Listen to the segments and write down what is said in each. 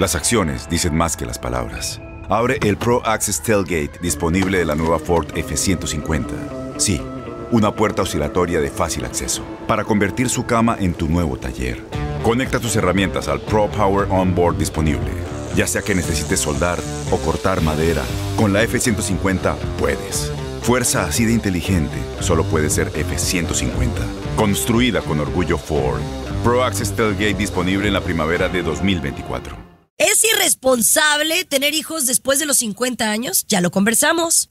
Las acciones dicen más que las palabras. Abre el Pro Access Tailgate disponible de la nueva Ford F-150. Sí, una puerta oscilatoria de fácil acceso para convertir su cama en tu nuevo taller. Conecta tus herramientas al Pro Power Onboard disponible. Ya sea que necesites soldar o cortar madera, con la F-150 puedes. Fuerza así de inteligente solo puede ser F-150. Construida con orgullo Ford. Pro Access Tailgate disponible en la primavera de 2024. ¿Es irresponsable tener hijos después de los 50 años? Ya lo conversamos.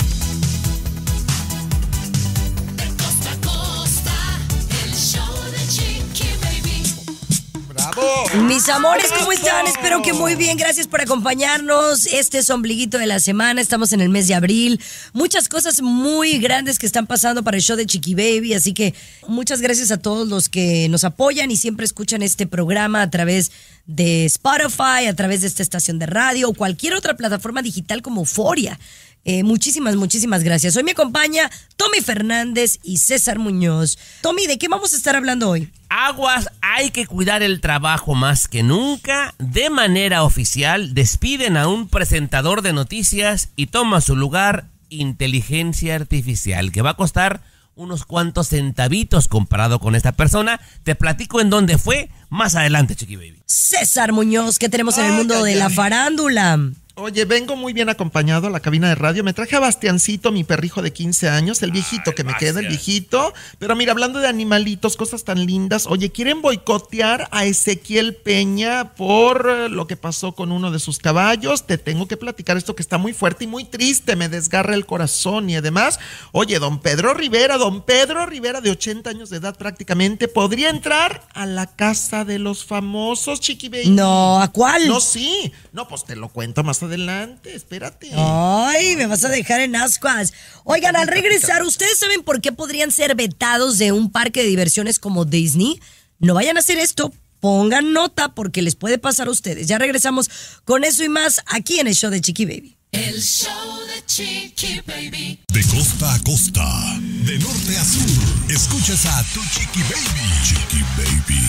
Mis amores, ¿cómo están? Espero que muy bien. Gracias por acompañarnos. Este es ombliguito de la semana. Estamos en el mes de abril. Muchas cosas muy grandes que están pasando para el show de Chiqui Baby. Así que muchas gracias a todos los que nos apoyan y siempre escuchan este programa a través de Spotify, a través de esta estación de radio o cualquier otra plataforma digital como Euforia. Eh, muchísimas, muchísimas gracias. Hoy me acompaña Tommy Fernández y César Muñoz. Tommy, ¿de qué vamos a estar hablando hoy? Aguas, hay que cuidar el trabajo más que nunca. De manera oficial, despiden a un presentador de noticias y toma su lugar inteligencia artificial, que va a costar unos cuantos centavitos comparado con esta persona. Te platico en dónde fue más adelante, Chiqui Baby. César Muñoz, ¿qué tenemos en el mundo de la farándula? Oye, vengo muy bien acompañado a la cabina de radio. Me traje a Bastiancito, mi perrijo de 15 años, el ah, viejito que me queda, el viejito. Pero mira, hablando de animalitos, cosas tan lindas. Oye, quieren boicotear a Ezequiel Peña por eh, lo que pasó con uno de sus caballos. Te tengo que platicar esto que está muy fuerte y muy triste. Me desgarra el corazón y además, oye, don Pedro Rivera, don Pedro Rivera de 80 años de edad prácticamente, podría entrar a la casa de los famosos, Chiqui No, ¿a cuál? No, sí. No, pues te lo cuento más adelante, espérate. Ay, me vas a dejar en ascuas. Oigan, al regresar, ¿ustedes saben por qué podrían ser vetados de un parque de diversiones como Disney? No vayan a hacer esto, pongan nota porque les puede pasar a ustedes. Ya regresamos con eso y más aquí en el show de Chiqui Baby. El show de Chiqui Baby. De costa a costa, de norte a sur, escuchas a tu Chiqui Baby. Chiqui Baby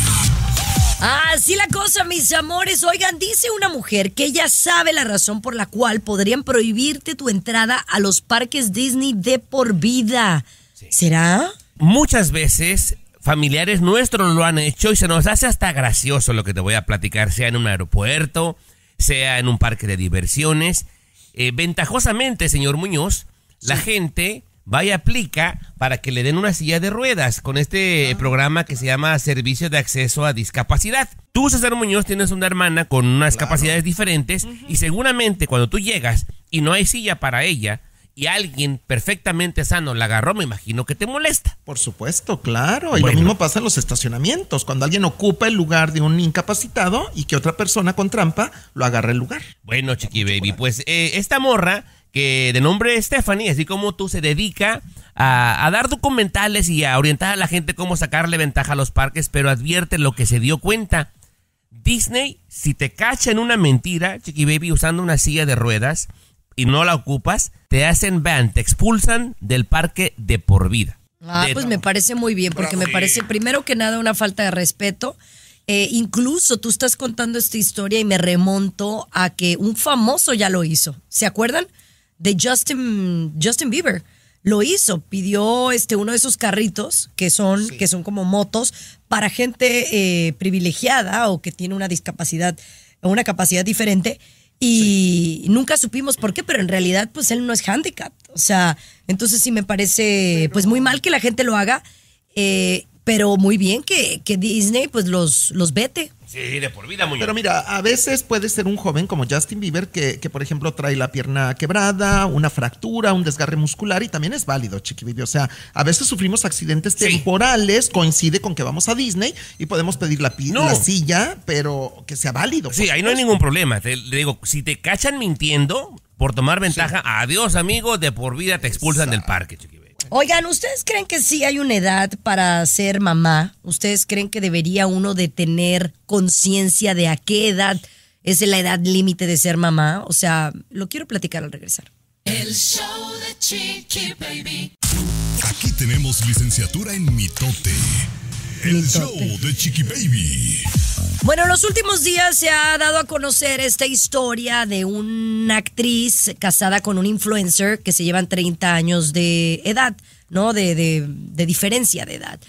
Así la cosa, mis amores. Oigan, dice una mujer que ella sabe la razón por la cual podrían prohibirte tu entrada a los parques Disney de por vida. ¿Será? Muchas veces familiares nuestros lo han hecho y se nos hace hasta gracioso lo que te voy a platicar, sea en un aeropuerto, sea en un parque de diversiones. Eh, ventajosamente, señor Muñoz, la gente vaya aplica para que le den una silla de ruedas con este ah. programa que se llama Servicio de Acceso a Discapacidad. Tú, César Muñoz, tienes una hermana con unas capacidades diferentes y seguramente cuando tú llegas y no hay silla para ella, y alguien perfectamente sano la agarró, me imagino que te molesta. Por supuesto, claro. Y lo mismo pasa en los estacionamientos, cuando alguien ocupa el lugar de un incapacitado y que otra persona con trampa lo agarre el lugar. Bueno, chiqui baby, pues eh, esta morra que de nombre Stephanie, así como tú, se dedica a, dar documentales y a orientar a la gente cómo sacarle ventaja a los parques, pero advierte lo que se dio cuenta. Disney, si te cacha en una mentira, Chiqui Baby, usando una silla de ruedas y no la ocupas, te hacen ban, te expulsan del parque de por vida. Ah, pues me parece muy bien, porque me parece primero que nada una falta de respeto. Eh, incluso tú estás contando esta historia y me remonto a que un famoso ya lo hizo. ¿Se acuerdan? de Justin, Justin Bieber. Lo hizo, pidió este uno de esos carritos que son, que son como motos para gente eh, privilegiada o que tiene una discapacidad o una capacidad diferente y nunca supimos por qué, pero en realidad pues él no es handicap. O sea, entonces sí me parece pues muy mal que la gente lo haga. Eh, pero muy bien que, que Disney pues los, los vete. Sí, de por vida muy Pero mira, a veces puede ser un joven como Justin Bieber que, que, por ejemplo, trae la pierna quebrada, una fractura, un desgarre muscular y también es válido, chiquibibi. O sea, a veces sufrimos accidentes temporales, coincide con que vamos a Disney y podemos pedir la, la silla, pero que sea válido. Sí, ahí no hay ningún problema. Te, le digo, si te cachan mintiendo por tomar ventaja, adiós, amigo, de por vida te expulsan del parque, chiquibibi. Oigan, ¿ustedes creen que sí hay una edad para ser mamá? ¿Ustedes creen que debería uno de tener conciencia de a qué edad es la edad límite de ser mamá? O sea, lo quiero platicar al regresar. El show Baby. Aquí tenemos licenciatura en mitote el show de Chiqui Baby. Bueno, en los últimos días se ha dado a conocer esta historia de una actriz casada con un influencer que se llevan 30 años de edad, ¿no? De, diferencia de edad.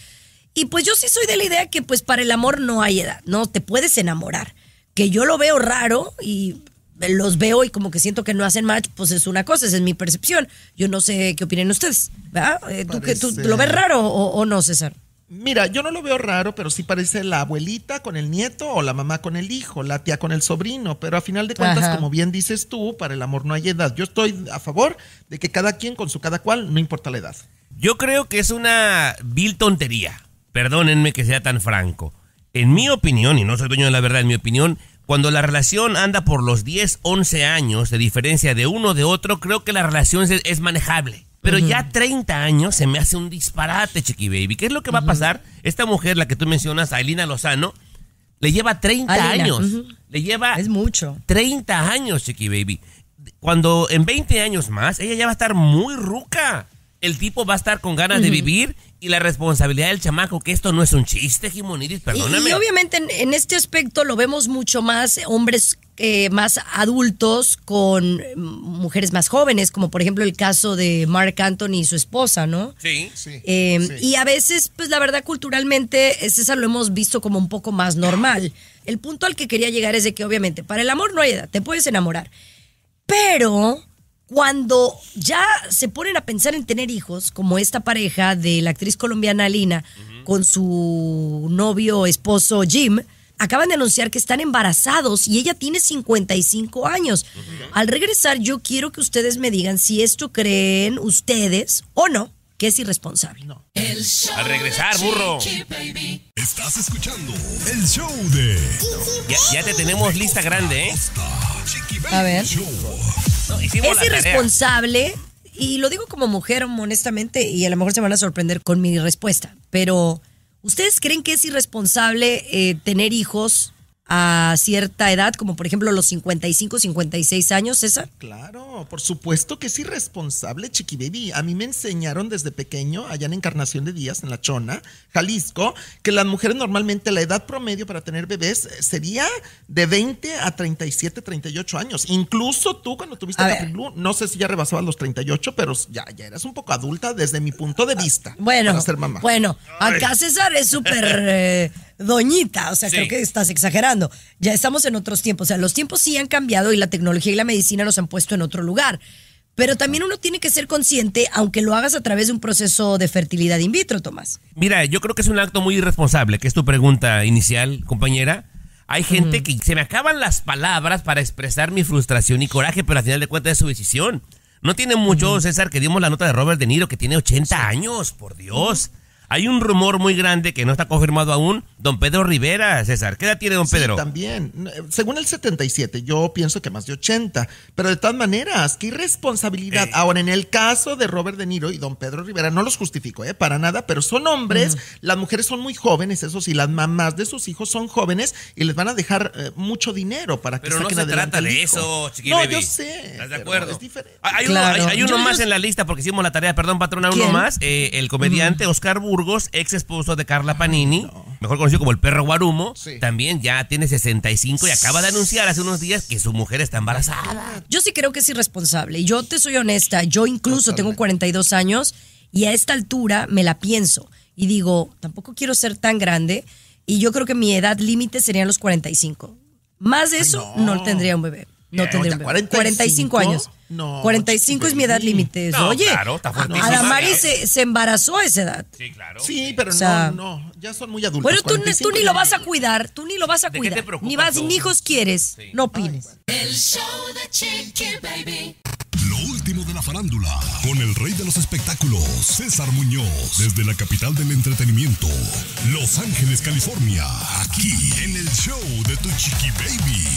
Y pues yo sí soy de la idea que pues para el amor no hay edad, ¿no? Te puedes enamorar. Que yo lo veo raro y los veo y como que siento que no hacen match, pues es una cosa, esa es mi percepción. Yo no sé qué opinan ustedes, ¿verdad? Eh, ¿Tú, lo ves raro o no, César? Mira, yo no lo veo raro, pero sí parece la abuelita con el nieto o la mamá con el hijo, la tía con el sobrino, pero a final de cuentas, como bien dices tú, para el amor no hay edad. Yo estoy a favor de que cada quien con su cada cual, no importa la edad. Yo creo que es una vil tontería, perdónenme que sea tan franco. En mi opinión, y no soy dueño de la verdad, en mi opinión, cuando la relación anda por los 10, 11 años de diferencia de uno de otro, creo que la relación es manejable pero ya 30 años se me hace un disparate, Chiqui Baby. ¿Qué es lo que va a pasar? Esta mujer, la que tú mencionas, Ailina Lozano, le lleva 30 años. Le lleva. Es mucho. 30 años, Chiqui Baby. Cuando en 20 años más, ella ya va a estar muy ruca. El tipo va a estar con ganas de vivir y la responsabilidad del chamaco, que esto no es un chiste, Jimonidis, perdóname. Y, obviamente en, este aspecto lo vemos mucho más hombres eh, más adultos con mujeres más jóvenes, como por ejemplo el caso de Mark Anthony y su esposa, ¿no? Sí, eh, sí, Y a veces, pues la verdad, culturalmente, César lo hemos visto como un poco más normal. El punto al que quería llegar es de que obviamente para el amor no hay edad, te puedes enamorar. Pero cuando ya se ponen a pensar en tener hijos, como esta pareja de la actriz colombiana Lina con su novio, esposo Jim, acaban de anunciar que están embarazados y ella tiene 55 años. Al regresar, yo quiero que ustedes me digan si esto creen ustedes o no, que es irresponsable. Al regresar, burro. Estás escuchando el show de. Ya, te tenemos lista grande, ¿eh? A ver. es irresponsable. Y lo digo como mujer, honestamente, y a lo mejor se van a sorprender con mi respuesta, pero ¿Ustedes creen que es irresponsable eh, tener hijos a cierta edad, como por ejemplo los 55, 56 años, César? Claro, por supuesto que es irresponsable, Chiqui Baby. A mí me enseñaron desde pequeño, allá en Encarnación de Díaz, en La Chona, Jalisco, que las mujeres normalmente la edad promedio para tener bebés sería de 20 a 37, 38 años. Incluso tú cuando tuviste la no sé si ya rebasabas los 38, pero ya, ya eras un poco adulta desde mi punto de vista. Bueno, ser mamá. bueno, acá César es súper... Eh, doñita, o sea, creo que estás exagerando. Ya estamos en otros tiempos, o sea, los tiempos sí han cambiado y la tecnología y la medicina nos han puesto en otro lugar. Pero también uno tiene que ser consciente, aunque lo hagas a través de un proceso de fertilidad in vitro, Tomás. Mira, yo creo que es un acto muy irresponsable, que es tu pregunta inicial, compañera. Hay gente que se me acaban las palabras para expresar mi frustración y coraje, pero al final de cuentas es su decisión. No tiene mucho, César, que dimos la nota de Robert De Niro, que tiene 80 años, por Dios. Hay un rumor muy grande que no está confirmado aún. Don Pedro Rivera, César. ¿Qué edad tiene don Pedro? También. Eh, según el 77, yo pienso que más de 80. Pero de todas maneras, qué irresponsabilidad. Eh. Ahora, en el caso de Robert De Niro y don Pedro Rivera, no los justifico, ¿eh? Para nada, pero son hombres. Las mujeres son muy jóvenes, eso sí. Las mamás de sus hijos son jóvenes y les van a dejar eh, mucho dinero para que pero no se trata de eso, chiquillo. No, yo sé. ¿Estás de acuerdo? Es diferente. Hay, uno, más en la lista porque hicimos la tarea. Perdón, patrona, uno más. el comediante Oscar Bull Burgos, ex esposo de Carla Panini, mejor conocido como el perro Guarumo, también ya tiene 65 y acaba de anunciar hace unos días que su mujer está embarazada. Yo sí creo que es irresponsable. Yo te soy honesta, yo incluso tengo 42 años y a esta altura me la pienso y digo, tampoco quiero ser tan grande y yo creo que mi edad límite serían los 45. Más de eso no. no tendría un bebé. No eh, tendría 45, 45 años. No, 45 es mi edad límite. Oye, claro, está Adamari ¿eh? se, se, embarazó a esa edad. Sí, claro. Sí, pero no, ya son muy adultos. Bueno, tú, ni lo vas a cuidar, tú ni lo vas a cuidar. ni vas, ni hijos quieres, no opines. Lo último de la farándula, con el rey de los espectáculos, César Muñoz, desde la capital del entretenimiento, Los Ángeles, California, aquí en el show de Tu Chiqui Baby.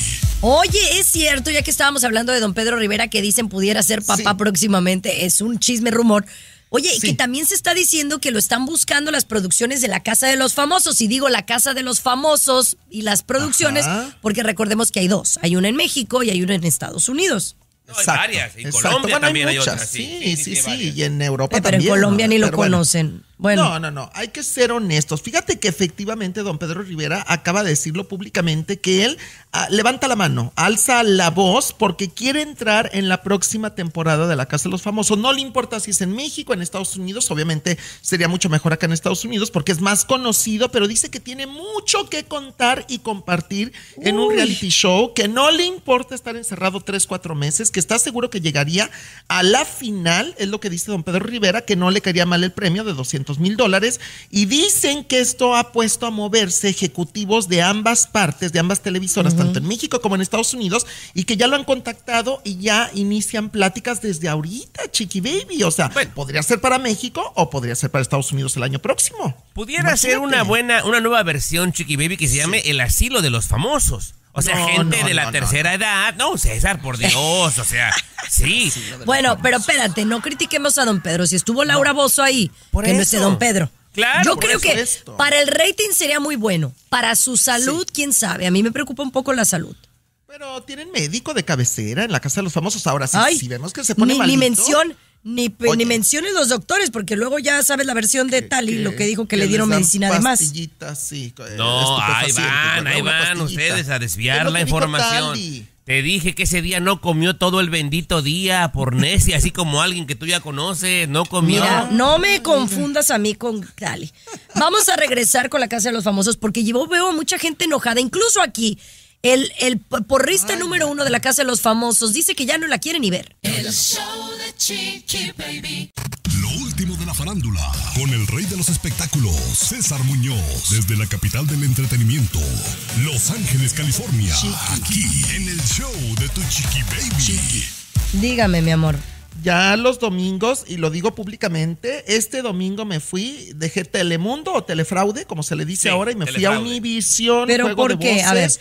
Oye, es cierto, ya que estábamos hablando de don Pedro Rivera, que dicen pudiera ser papá próximamente, es un chisme rumor. Oye, y que también se está diciendo que lo están buscando las producciones de la Casa de los Famosos. Y digo la Casa de los Famosos y las producciones, porque recordemos que hay dos. Hay una en México y hay una en Estados Unidos. Exacto. hay varias. En Colombia también hay, otras. Sí, sí, sí. Y en Europa también. Pero en Colombia ni lo conocen. No, no, no, hay que ser honestos. Fíjate que efectivamente don Pedro Rivera acaba de decirlo públicamente que él ah, levanta la mano, alza la voz porque quiere entrar en la próxima temporada de La Casa de los Famosos. No le importa si es en México, en Estados Unidos, obviamente sería mucho mejor acá en Estados Unidos porque es más conocido, pero dice que tiene mucho que contar y compartir en un reality show, que no le importa estar encerrado tres, cuatro meses, que está seguro que llegaría a la final, es lo que dice don Pedro Rivera, que no le caería mal el premio de 200 mil dólares y dicen que esto ha puesto a moverse ejecutivos de ambas partes, de ambas televisoras, tanto en México como en Estados Unidos, y que ya lo han contactado y ya inician pláticas desde ahorita, Chiqui Baby. O sea, podría ser para México o podría ser para Estados Unidos el año próximo. Pudiera ser una buena, una nueva versión, Chiqui Baby, que se llame El Asilo de los Famosos. O sea, gente de la tercera edad. No, César, por Dios, o sea, sí. bueno, pero espérate, no critiquemos a don Pedro. Si estuvo Laura Bozo ahí, que no esté don Pedro. Claro, Yo creo que para el rating sería muy bueno. Para su salud, quién sabe. A mí me preocupa un poco la salud. Pero tienen médico de cabecera en la casa de los famosos. Ahora sí, si vemos que se pone malito. Ni mención. Ni, menciones los doctores, porque luego ya sabes la versión de Tali, lo que dijo que, le dieron medicina además Sí, eh, no, ahí van, ahí van ustedes a desviar la información. Te dije que ese día no comió todo el bendito día por necia, así como alguien que tú ya conoces, no comió. no me confundas a mí con Tali. Vamos a regresar con la Casa de los Famosos porque yo veo mucha gente enojada, incluso aquí. El, porrista número uno de la Casa de los Famosos dice que ya no la quiere ni ver. El show de Chiqui Baby. Lo último de la farándula, con el rey de los espectáculos, César Muñoz, desde la capital del entretenimiento, Los Ángeles, California, aquí en el show de tu Chiqui Baby. Dígame, mi amor. Ya los domingos, y lo digo públicamente, este domingo me fui, dejé Telemundo o Telefraude, como se le dice ahora, y me fui a Univision. ¿Pero por qué? a ver.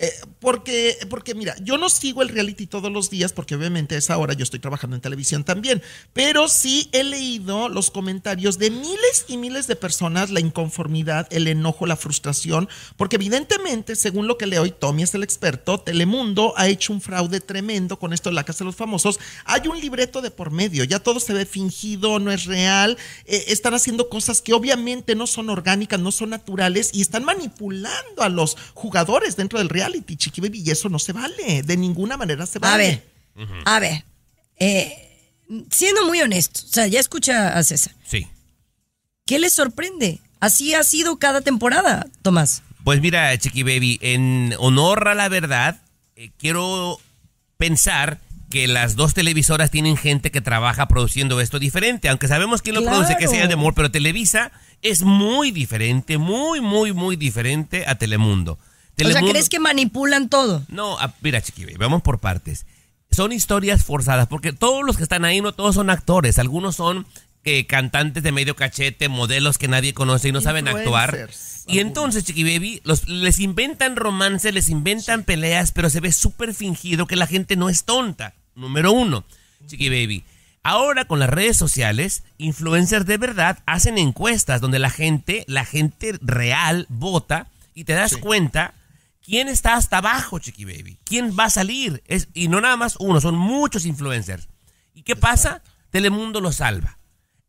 Eh, porque, porque mira, yo no sigo el reality todos los días porque obviamente a esa hora yo estoy trabajando en televisión también, pero sí he leído los comentarios de miles y miles de personas, la inconformidad, el enojo, la frustración, porque evidentemente, según lo que leo y Tommy es el experto, Telemundo ha hecho un fraude tremendo con esto de la Casa de los Famosos, hay un libreto de por medio, ya todo se ve fingido, no es real, eh, están haciendo cosas que obviamente no son orgánicas, no son naturales y están manipulando a los jugadores dentro del reality chiqui baby, y eso no se vale, de ninguna manera se vale. A ver, eh, siendo muy honesto, o sea, ya escucha a César. Sí. ¿Qué le sorprende? Así ha sido cada temporada, Tomás. Pues mira, Chiqui Baby, en honor a la verdad, eh, quiero pensar que las dos televisoras tienen gente que trabaja produciendo esto diferente, aunque sabemos que lo produce, que sea de amor, pero Televisa es muy diferente, muy, muy, muy diferente a Telemundo. O sea, ¿crees que manipulan todo? No, ah, mira, chiqui, Baby, vamos por partes. Son historias forzadas, porque todos los que están ahí, no todos son actores, algunos son eh, cantantes de medio cachete, modelos que nadie conoce y no saben actuar. Y entonces, Chiqui Baby, los, les inventan romance, les inventan peleas, pero se ve súper fingido que la gente no es tonta. Número uno, Chiqui Baby. Ahora con las redes sociales, influencers de verdad hacen encuestas donde la gente, la gente real vota y te das cuenta ¿Quién está hasta abajo, Chiqui Baby? ¿Quién va a salir? Es, y no nada más uno, son muchos influencers. ¿Y qué pasa? Telemundo lo salva.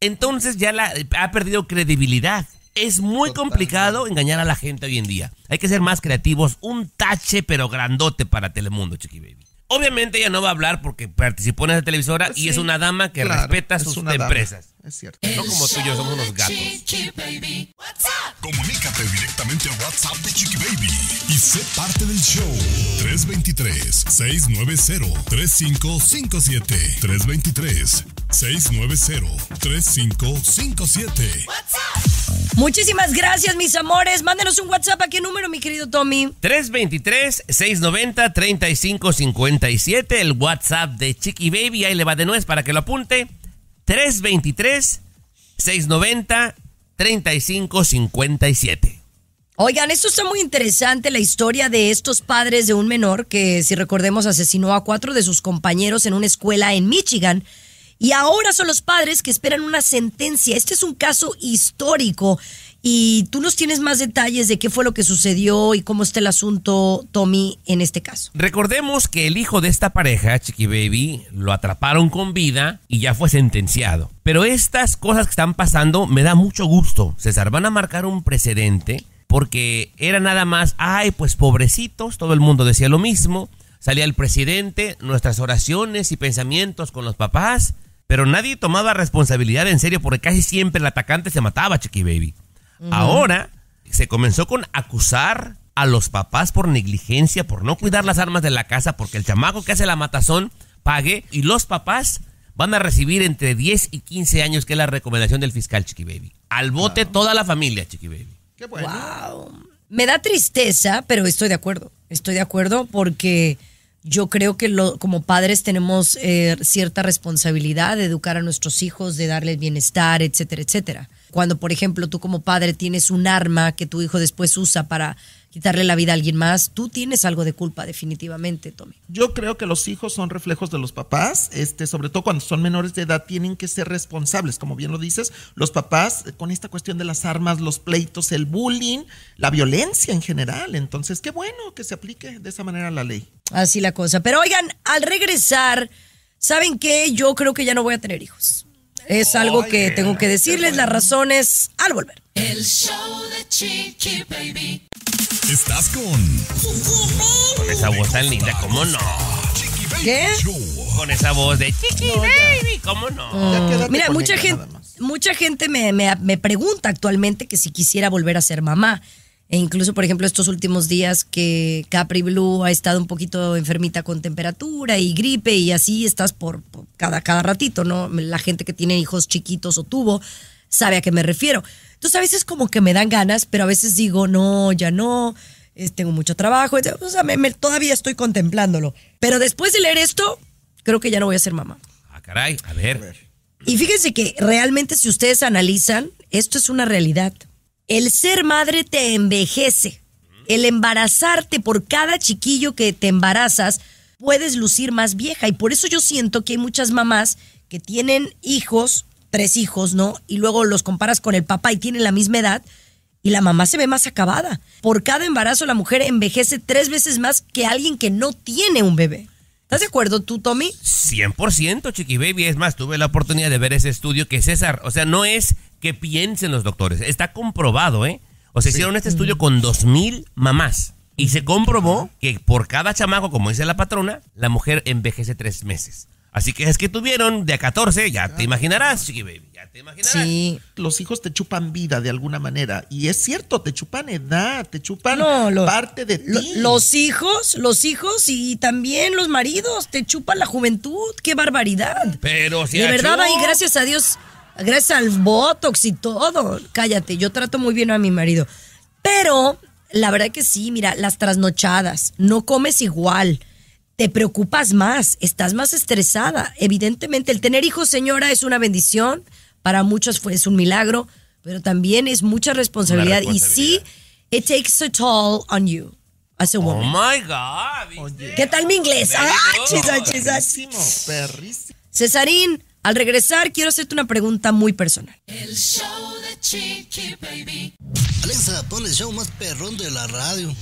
Entonces ya la, ha perdido credibilidad. Es muy complicado engañar a la gente hoy en día. Hay que ser más creativos. Un tache, pero grandote para Telemundo, Chiqui Baby. Obviamente ella no va a hablar porque participó en esa televisora pues y es una dama que respeta sus empresas. es cierto. No como tú y yo somos unos gatos. Baby. Comunícate directamente a WhatsApp de Chiqui Baby y sé parte del show. 323-690-3557. 323-690-3557. WhatsApp. Muchísimas gracias, mis amores. Mándenos un WhatsApp. ¿A qué número, mi querido Tommy? 323-690-3557. El WhatsApp de Chiqui Baby. Ahí le va de nuez para que lo apunte. 323-690-3557. Oigan, esto está muy interesante, la historia de estos padres de un menor que, si recordemos, asesinó a cuatro de sus compañeros en una escuela en Michigan y ahora son los padres que esperan una sentencia. Este es un caso histórico. Y tú nos tienes más detalles de qué fue lo que sucedió y cómo está el asunto, Tommy, en este caso. Recordemos que el hijo de esta pareja, Chiqui Baby, lo atraparon con vida y ya fue sentenciado. Pero estas cosas que están pasando me da mucho gusto. César, van a marcar un precedente porque era nada más, ay, pues pobrecitos, todo el mundo decía lo mismo. Salía el presidente, nuestras oraciones y pensamientos con los papás pero nadie tomaba responsabilidad en serio porque casi siempre el atacante se mataba, Chiqui Baby. Ahora se comenzó con acusar a los papás por negligencia, por no cuidar las armas de la casa, porque el chamaco que hace la matazón pague y los papás van a recibir entre 10 y 15 años, que es la recomendación del fiscal Chiqui Baby. Al bote toda la familia, Chiqui Baby. Qué bueno. Me da tristeza, pero estoy de acuerdo. Estoy de acuerdo porque yo creo que como padres tenemos eh, cierta responsabilidad de educar a nuestros hijos, de darles bienestar, etcétera, etcétera. Cuando, por ejemplo, tú como padre tienes un arma que tu hijo después usa para quitarle la vida a alguien más. Tú tienes algo de culpa, definitivamente, Tommy. Yo creo que los hijos son reflejos de los papás, este, sobre todo cuando son menores de edad, tienen que ser responsables, como bien lo dices, los papás eh, con esta cuestión de las armas, los pleitos, el bullying, la violencia en general. Entonces, qué bueno que se aplique de esa manera la ley. Así la cosa. Pero oigan, al regresar, ¿saben qué? Yo creo que ya no voy a tener hijos. Es algo que tengo que decirles. Las razones al volver. El show de Chiqui Baby. Estás con. Con esa voz tan linda, ¿cómo no? ¿Qué? Con esa voz de Chiqui Baby, ¿cómo no? Mira, mucha gente, mucha gente me, me pregunta actualmente que si quisiera volver a ser mamá. E incluso, por ejemplo, estos últimos días que Capri Blue ha estado un poquito enfermita con temperatura y gripe y así estás por, cada, cada ratito, ¿no? La gente que tiene hijos chiquitos o tuvo sabe a qué me refiero. Entonces a veces como que me dan ganas, pero a veces digo, no, ya no, tengo mucho trabajo, o sea, todavía estoy contemplándolo. Pero después de leer esto, creo que ya no voy a ser mamá. Ah, caray, a ver. Y fíjense que realmente si ustedes analizan, esto es una realidad. El ser madre te envejece. El embarazarte por cada chiquillo que te embarazas, puedes lucir más vieja. Y por eso yo siento que hay muchas mamás que tienen hijos, tres hijos, ¿no? Y luego los comparas con el papá y tienen la misma edad. Y la mamá se ve más acabada. Por cada embarazo la mujer envejece tres veces más que alguien que no tiene un bebé. ¿Estás de acuerdo tú, Tommy? 100%, Chiqui Baby. Es más, tuve la oportunidad de ver ese estudio que César, o sea, no es que piensen los doctores, está comprobado, ¿eh? O sea, hicieron este estudio mm. con 2.000 mamás. Y se comprobó que por cada chamaco, como dice la patrona, la mujer envejece tres meses. Así que es que tuvieron de a 14, ah, ya te imaginarás, Sí, los hijos te chupan vida de alguna manera. Y es cierto, te chupan edad, te chupan parte de ti. Los hijos, los hijos y también los maridos te chupan la juventud. ¡Qué barbaridad! Pero De verdad, ahí, gracias a Dios, gracias al Botox y todo. Cállate, yo trato muy bien a mi marido. Pero la verdad que sí, mira, las trasnochadas, no comes igual te preocupas más, estás más estresada. Evidentemente, el tener hijos, señora, es una bendición, para muchos fue, es un milagro, pero también es mucha responsabilidad. Y sí, it takes a toll on you. As a oh woman. Oh my God. ¿Qué tal mi inglés? ah, Cesarín, al regresar, quiero hacerte una pregunta muy personal. El show de Chiqui Baby. Alexa, pon el show más perrón de la radio.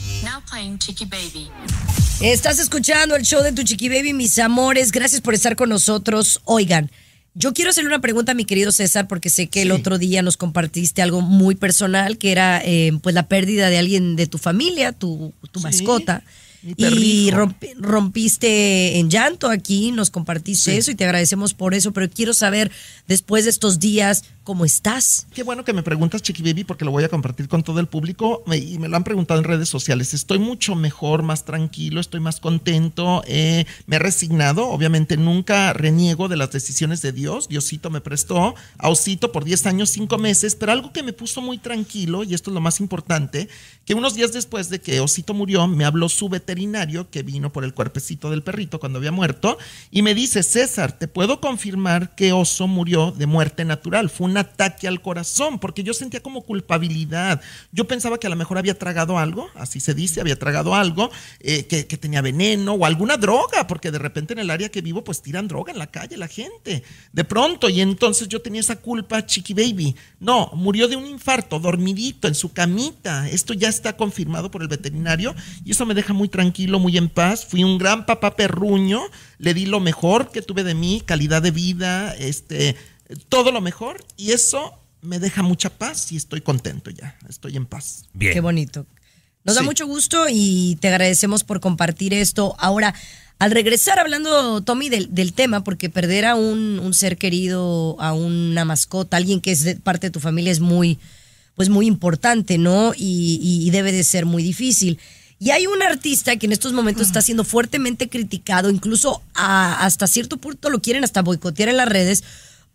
Estás escuchando el show de tu Chiqui Baby, mis amores. Gracias por estar con nosotros. Oigan, yo quiero hacerle una pregunta a mi querido César, porque sé que el otro día nos compartiste algo muy personal, que era eh, pues la pérdida de alguien de tu familia, tu, tu mascota y rompiste en llanto aquí, nos compartiste eso y te agradecemos por eso, pero quiero saber, después de estos días, ¿Cómo estás? Qué bueno que me preguntas, Chiqui Baby, porque lo voy a compartir con todo el público y me lo han preguntado en redes sociales. Estoy mucho mejor, más tranquilo, estoy más contento, eh, me he resignado. Obviamente nunca reniego de las decisiones de Dios. Diosito me prestó a Osito por 10 años, 5 meses, pero algo que me puso muy tranquilo, y esto es lo más importante, que unos días después de que Osito murió, me habló su veterinario que vino por el cuerpecito del perrito cuando había muerto y me dice, César, te puedo confirmar que Oso murió de muerte natural. Fue una ataque al corazón, porque yo sentía como culpabilidad. Yo pensaba que a lo mejor había tragado algo, así se dice, había tragado algo, eh, que, que, tenía veneno o alguna droga, porque de repente en el área que vivo pues tiran droga en la calle la gente, de pronto, y entonces yo tenía esa culpa, chiqui baby. No, murió de un infarto, dormidito, en su camita. Esto ya está confirmado por el veterinario y eso me deja muy tranquilo, muy en paz. Fui un gran papá perruño, le di lo mejor que tuve de mí, calidad de vida, este todo lo mejor y eso me deja mucha paz y estoy contento ya, estoy en paz. Bien. Qué bonito. Nos da mucho gusto y te agradecemos por compartir esto. Ahora, al regresar hablando, Tommy, del, tema, porque perder a un, ser querido, a una mascota, alguien que es parte de tu familia es muy, pues muy importante, ¿no? Y, debe de ser muy difícil. Y hay un artista que en estos momentos está siendo fuertemente criticado, incluso hasta cierto punto lo quieren hasta boicotear en las redes,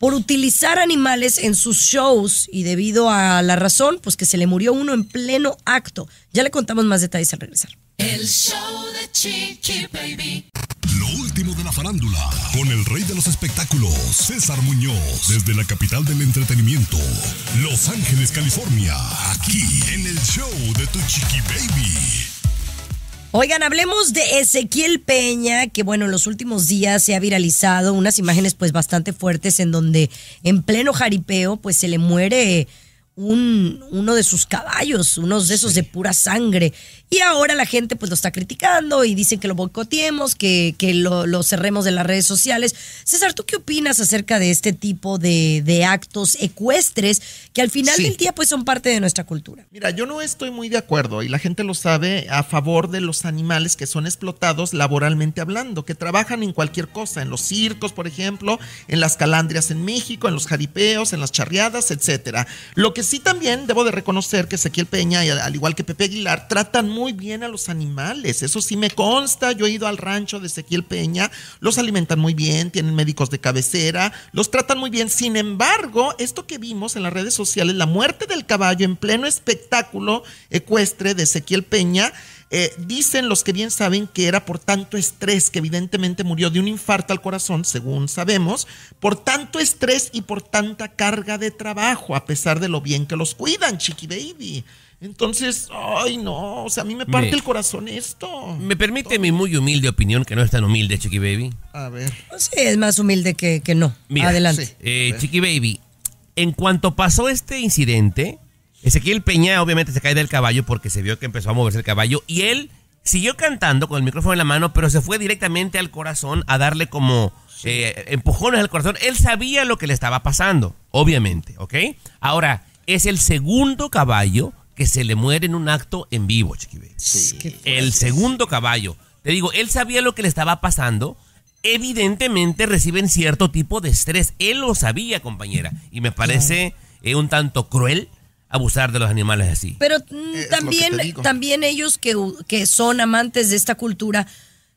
por utilizar animales en sus shows y debido a la razón, pues que se le murió uno en pleno acto. Ya le contamos más detalles al regresar. El show de Chiqui Baby. Lo último de la farándula, con el rey de los espectáculos, César Muñoz, desde la capital del entretenimiento, Los Ángeles, California, aquí en el show de Tu Chiqui Baby. Oigan, hablemos de Ezequiel Peña, que bueno, en los últimos días se ha viralizado unas imágenes pues bastante fuertes en donde en pleno jaripeo pues se le muere un, uno de sus caballos, unos de esos de pura sangre. Y ahora la gente pues lo está criticando y dicen que lo boicoteemos, que, que lo, cerremos de las redes sociales. César, ¿tú qué opinas acerca de este tipo de, de actos ecuestres que al final del día pues son parte de nuestra cultura? Mira, yo no estoy muy de acuerdo y la gente lo sabe a favor de los animales que son explotados laboralmente hablando, que trabajan en cualquier cosa, en los circos, por ejemplo, en las calandrias en México, en los jaripeos, en las charreadas, etcétera. Lo que sí también debo de reconocer que Ezequiel Peña, al igual que Pepe Aguilar, tratan muy bien a los animales, eso sí me consta, yo he ido al rancho de Ezequiel Peña, los alimentan muy bien, tienen médicos de cabecera, los tratan muy bien. Sin embargo, esto que vimos en las redes sociales, la muerte del caballo en pleno espectáculo ecuestre de Ezequiel Peña, eh, dicen los que bien saben que era por tanto estrés, que evidentemente murió de un infarto al corazón, según sabemos, por tanto estrés y por tanta carga de trabajo, a pesar de lo bien que los cuidan, Chiqui Baby. Entonces, ay no, o sea, a mí me parte el corazón esto. ¿Me permite mi muy humilde opinión, que no es tan humilde, Chiqui Baby? A ver. Sí, es más humilde que, no. Mira, Adelante. Eh, Chiqui Baby, en cuanto pasó este incidente, Ezequiel Peña obviamente se cae del caballo porque se vio que empezó a moverse el caballo y él siguió cantando con el micrófono en la mano, pero se fue directamente al corazón a darle como eh, empujones al corazón. Él sabía lo que le estaba pasando, obviamente, ¿ok? Ahora, es el segundo caballo que se le muere en un acto en vivo, Chiqui El segundo caballo. Te digo, él sabía lo que le estaba pasando. Evidentemente reciben cierto tipo de estrés. Él lo sabía, compañera. Y me parece eh, un tanto cruel abusar de los animales así. Pero mm, también, también ellos que, que son amantes de esta cultura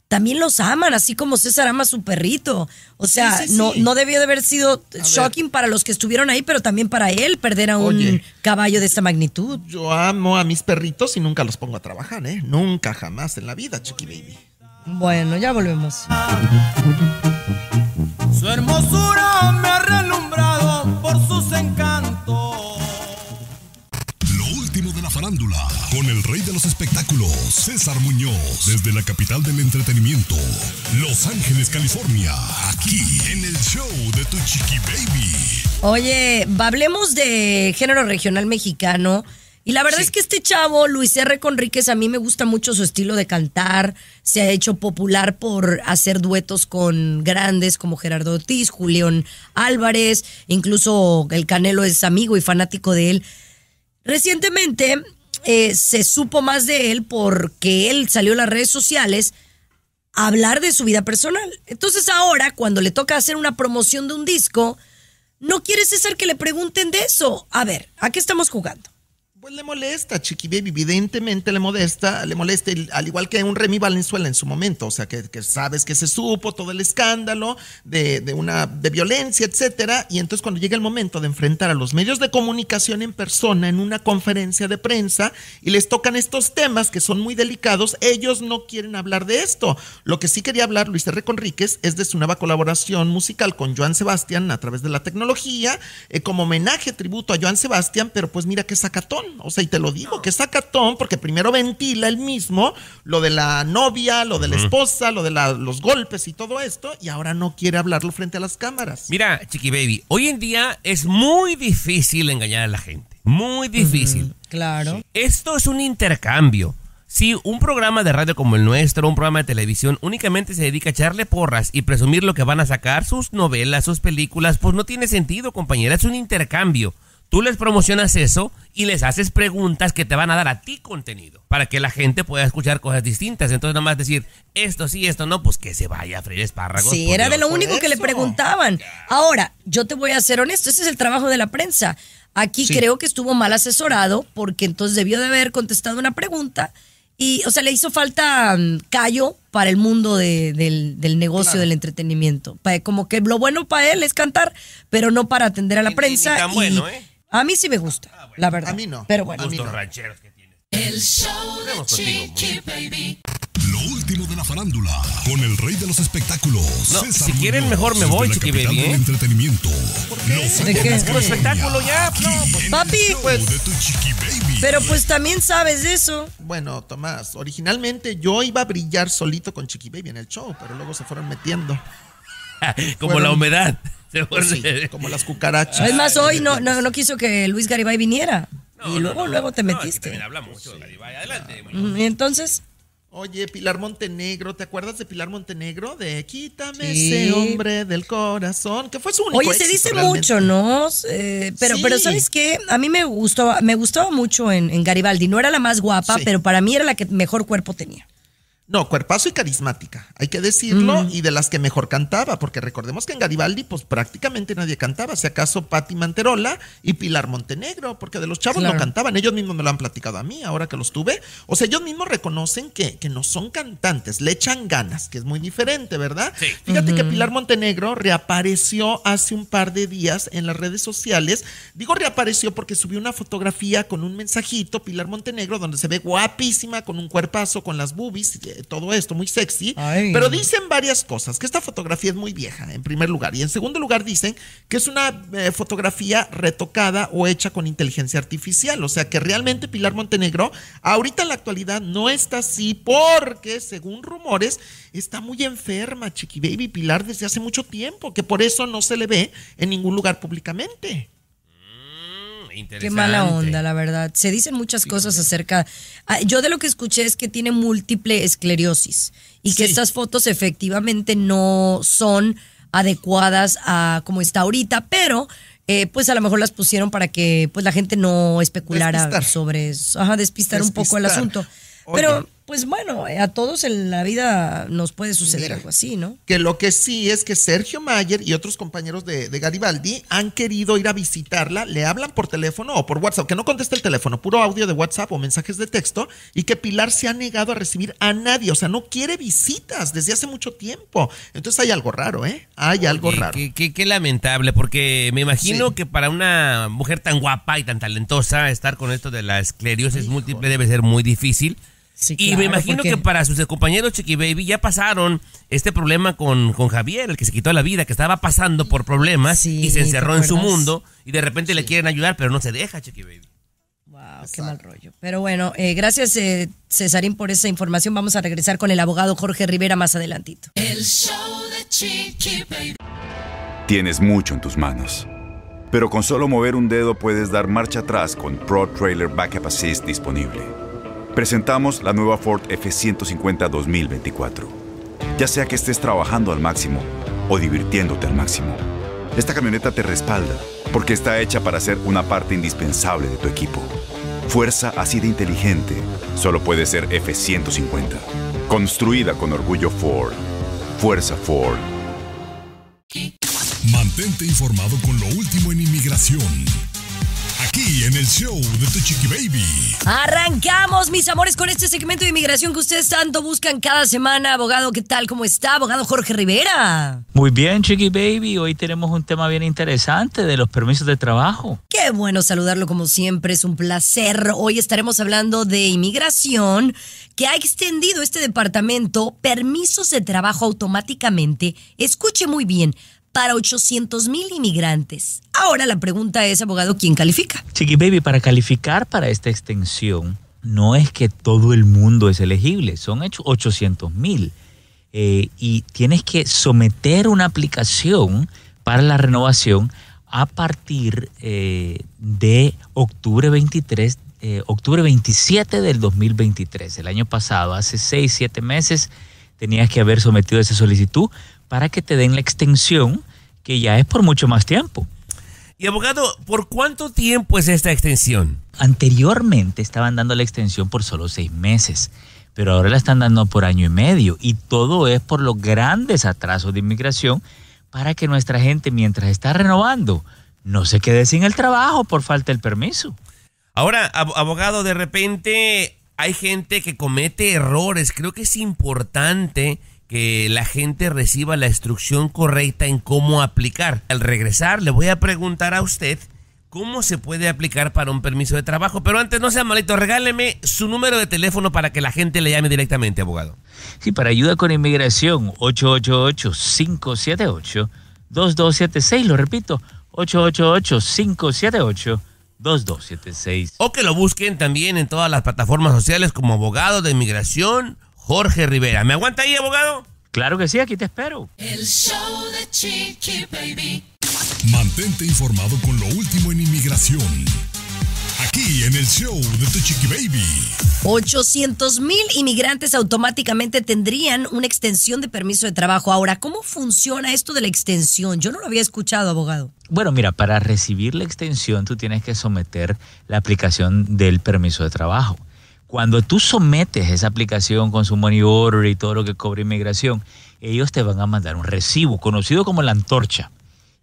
también los aman, así como César ama a su perrito. O sea, no, no debió de haber sido shocking para los que estuvieron ahí, pero también para él perder a un caballo de esta magnitud. Yo amo a mis perritos y nunca los pongo a trabajar, ¿eh? Nunca, jamás en la vida, Chucky Baby. Bueno, ya volvemos. Su hermoso el rey de los espectáculos, César Muñoz, desde la capital del entretenimiento, Los Ángeles, California, aquí en el show de Tu Chiqui Baby. Oye, hablemos de género regional mexicano. Y la verdad es que este chavo, Luis R. Conríquez, a mí me gusta mucho su estilo de cantar. Se ha hecho popular por hacer duetos con grandes como Gerardo Ortiz, Julián Álvarez, incluso el Canelo es amigo y fanático de él. Recientemente eh, se supo más de él porque él salió a las redes sociales a hablar de su vida personal. Entonces ahora, cuando le toca hacer una promoción de un disco, no quiere César que le pregunten de eso. A ver, ¿a qué estamos jugando? Pues le molesta, Chiqui Baby, evidentemente le molesta, le molesta, al igual que un Remy Valenzuela en su momento, o sea, que, sabes que se supo todo el escándalo de, una, de violencia, etcétera, y entonces cuando llega el momento de enfrentar a los medios de comunicación en persona, en una conferencia de prensa, y les tocan estos temas que son muy delicados, ellos no quieren hablar de esto. Lo que sí quería hablar Luis R. Conríquez es de su nueva colaboración musical con Joan Sebastián a través de la tecnología, eh, como homenaje, tributo a Joan Sebastián, pero pues mira que sacatón. O sea, y te lo digo, que saca sacatón, porque primero ventila él mismo lo de la novia, lo de la esposa, lo de los golpes y todo esto, y ahora no quiere hablarlo frente a las cámaras. Mira, Chiqui Baby, hoy en día es muy difícil engañar a la gente. Muy difícil. claro. Esto es un intercambio. Si un programa de radio como el nuestro, un programa de televisión, únicamente se dedica a echarle porras y presumir lo que van a sacar sus novelas, sus películas, pues no tiene sentido, compañera. Es un intercambio. Tú les promocionas eso y les haces preguntas que te van a dar a ti contenido para que la gente pueda escuchar cosas distintas. Entonces, nomás más decir esto sí, esto no, pues que se vaya a freír espárragos. Sí, era de lo único que le preguntaban. Ahora, yo te voy a ser honesto: ese es el trabajo de la prensa. Aquí creo que estuvo mal asesorado porque entonces debió de haber contestado una pregunta. Y, o sea, le hizo falta mm, callo para el mundo del, negocio del entretenimiento. Como que lo bueno para él es cantar, pero no para atender a la prensa. Ni bueno, ¿eh? A mí sí me gusta, ah, la verdad. A mí no. Pero bueno. A que tienes. El show de Chiqui Baby. Lo último de la farándula con el rey de los espectáculos. si quieren mejor me voy, Chiqui Baby. entretenimiento. ¿Por ¿De qué? espectáculo ya, no, pues, papi, pues. Pero pues también sabes eso. Bueno, Tomás, originalmente yo iba a brillar solito con Chiqui Baby en el show, pero luego se fueron metiendo. Como la humedad. Pues pues como las cucarachas. Es más, hoy no, no, no quiso que Luis Garibay viniera. y luego, luego te metiste. mucho Adelante. entonces? Oye, Pilar Montenegro, ¿te acuerdas de Pilar Montenegro? De Quítame ese hombre del corazón, que fue su único Oye, se dice mucho, ¿no? pero, pero ¿sabes qué? A mí me gustó, me gustaba mucho en, Garibaldi. No era la más guapa, pero para mí era la que mejor cuerpo tenía. No, cuerpazo y carismática, hay que decirlo, y de las que mejor cantaba, porque recordemos que en Garibaldi pues prácticamente nadie cantaba, si acaso Patti Manterola y Pilar Montenegro, porque de los chavos no cantaban, ellos mismos me lo han platicado a mí ahora que los tuve, o sea, ellos mismos reconocen que, no son cantantes, le echan ganas, que es muy diferente, ¿verdad? Fíjate que Pilar Montenegro reapareció hace un par de días en las redes sociales, digo reapareció porque subió una fotografía con un mensajito, Pilar Montenegro, donde se ve guapísima, con un cuerpazo, con las boobies todo esto, muy sexy. Pero dicen varias cosas, que esta fotografía es muy vieja, en primer lugar. Y en segundo lugar dicen que es una eh, fotografía retocada o hecha con inteligencia artificial. O sea que realmente Pilar Montenegro ahorita en la actualidad no está así porque, según rumores, está muy enferma Chiqui Baby Pilar desde hace mucho tiempo, que por eso no se le ve en ningún lugar públicamente. Qué mala onda, la verdad. Se dicen muchas cosas acerca. Ah, yo de lo que escuché es que tiene múltiple esclerosis y que estas fotos efectivamente no son adecuadas a como está ahorita, pero eh, pues a lo mejor las pusieron para que pues la gente no especulara sobre eso, ajá, despistar, un poco el asunto. Pero pues bueno, eh, a todos en la vida nos puede suceder algo así, ¿no? Que lo que sí es que Sergio Mayer y otros compañeros de, Garibaldi han querido ir a visitarla, le hablan por teléfono o por WhatsApp, que no contesta el teléfono, puro audio de WhatsApp o mensajes de texto, y que Pilar se ha negado a recibir a nadie, o sea, no quiere visitas desde hace mucho tiempo. Entonces hay algo raro, ¿eh? Hay algo raro. Qué, lamentable, porque me imagino que para una mujer tan guapa y tan talentosa, estar con esto de la esclerosis múltiple debe ser muy difícil y me imagino que para sus compañeros Chiqui Baby ya pasaron este problema con, con, Javier, el que se quitó la vida, que estaba pasando por problemas y se encerró en su mundo y de repente le quieren ayudar, pero no se deja Chiqui Baby. Wow, qué mal rollo. Pero bueno, eh, gracias eh, Cesarín por esa información. Vamos a regresar con el abogado Jorge Rivera más adelantito. Tienes mucho en tus manos. Pero con solo mover un dedo puedes dar marcha atrás con Pro Trailer Backup Assist disponible presentamos la nueva Ford F-150 2024. Ya sea que estés trabajando al máximo o divirtiéndote al máximo, esta camioneta te respalda porque está hecha para ser una parte indispensable de tu equipo. Fuerza así de inteligente solo puede ser F-150. Construida con orgullo Ford. Fuerza Ford. Mantente informado con lo último en inmigración aquí en el show de Tu Chiqui Baby. Arrancamos, mis amores, con este segmento de inmigración que ustedes tanto buscan cada semana. Abogado, ¿qué tal? ¿Cómo está? Abogado Jorge Rivera. Muy bien, Chiqui Baby. Hoy tenemos un tema bien interesante de los permisos de trabajo. Qué bueno saludarlo como siempre, es un placer. Hoy estaremos hablando de inmigración que ha extendido este departamento permisos de trabajo automáticamente. Escuche muy bien para 800 mil inmigrantes. Ahora la pregunta es, abogado, ¿quién califica? Chiqui Baby, para calificar para esta extensión, no es que todo el mundo es elegible, son 800 mil. Eh, y tienes que someter una aplicación para la renovación a partir eh, de octubre 23, eh, octubre 27 del 2023. El año pasado, hace seis, siete meses, tenías que haber sometido esa solicitud para que te den la extensión que ya es por mucho más tiempo. Y abogado, ¿por cuánto tiempo es esta extensión? Anteriormente estaban dando la extensión por solo seis meses, pero ahora la están dando por año y medio y todo es por los grandes atrasos de inmigración para que nuestra gente mientras está renovando no se quede sin el trabajo por falta del permiso. Ahora, abogado, de repente hay gente que comete errores. Creo que es importante que la gente reciba la instrucción correcta en cómo aplicar. Al regresar le voy a preguntar a usted cómo se puede aplicar para un permiso de trabajo. Pero antes no sea malito, regáleme su número de teléfono para que la gente le llame directamente, abogado. Sí, para ayuda con inmigración, 888-578-2276, lo repito, 888-578. 2276. O que lo busquen también en todas las plataformas sociales como abogado de inmigración Jorge Rivera. ¿Me aguanta ahí, abogado? Claro que sí, aquí te espero. El show de Chiqui Baby. Mantente informado con lo último en inmigración. Aquí en el show de Tu Chiqui Baby. 800 mil inmigrantes automáticamente tendrían una extensión de permiso de trabajo. Ahora, ¿cómo funciona esto de la extensión? Yo no lo había escuchado, abogado. Bueno, mira, para recibir la extensión tú tienes que someter la aplicación del permiso de trabajo. Cuando tú sometes esa aplicación con su money order y todo lo que cobra inmigración, ellos te van a mandar un recibo, conocido como la antorcha.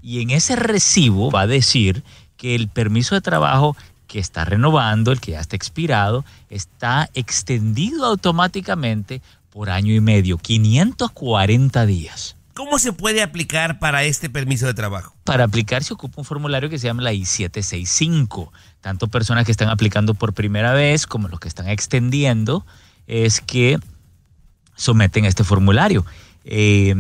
Y en ese recibo va a decir que el permiso de trabajo que está renovando, el que ya está expirado, está extendido automáticamente por año y medio, 540 días. ¿Cómo se puede aplicar para este permiso de trabajo? Para aplicar se ocupa un formulario que se llama la I-765. Tanto personas que están aplicando por primera vez como los que están extendiendo es que someten este formulario. Eh,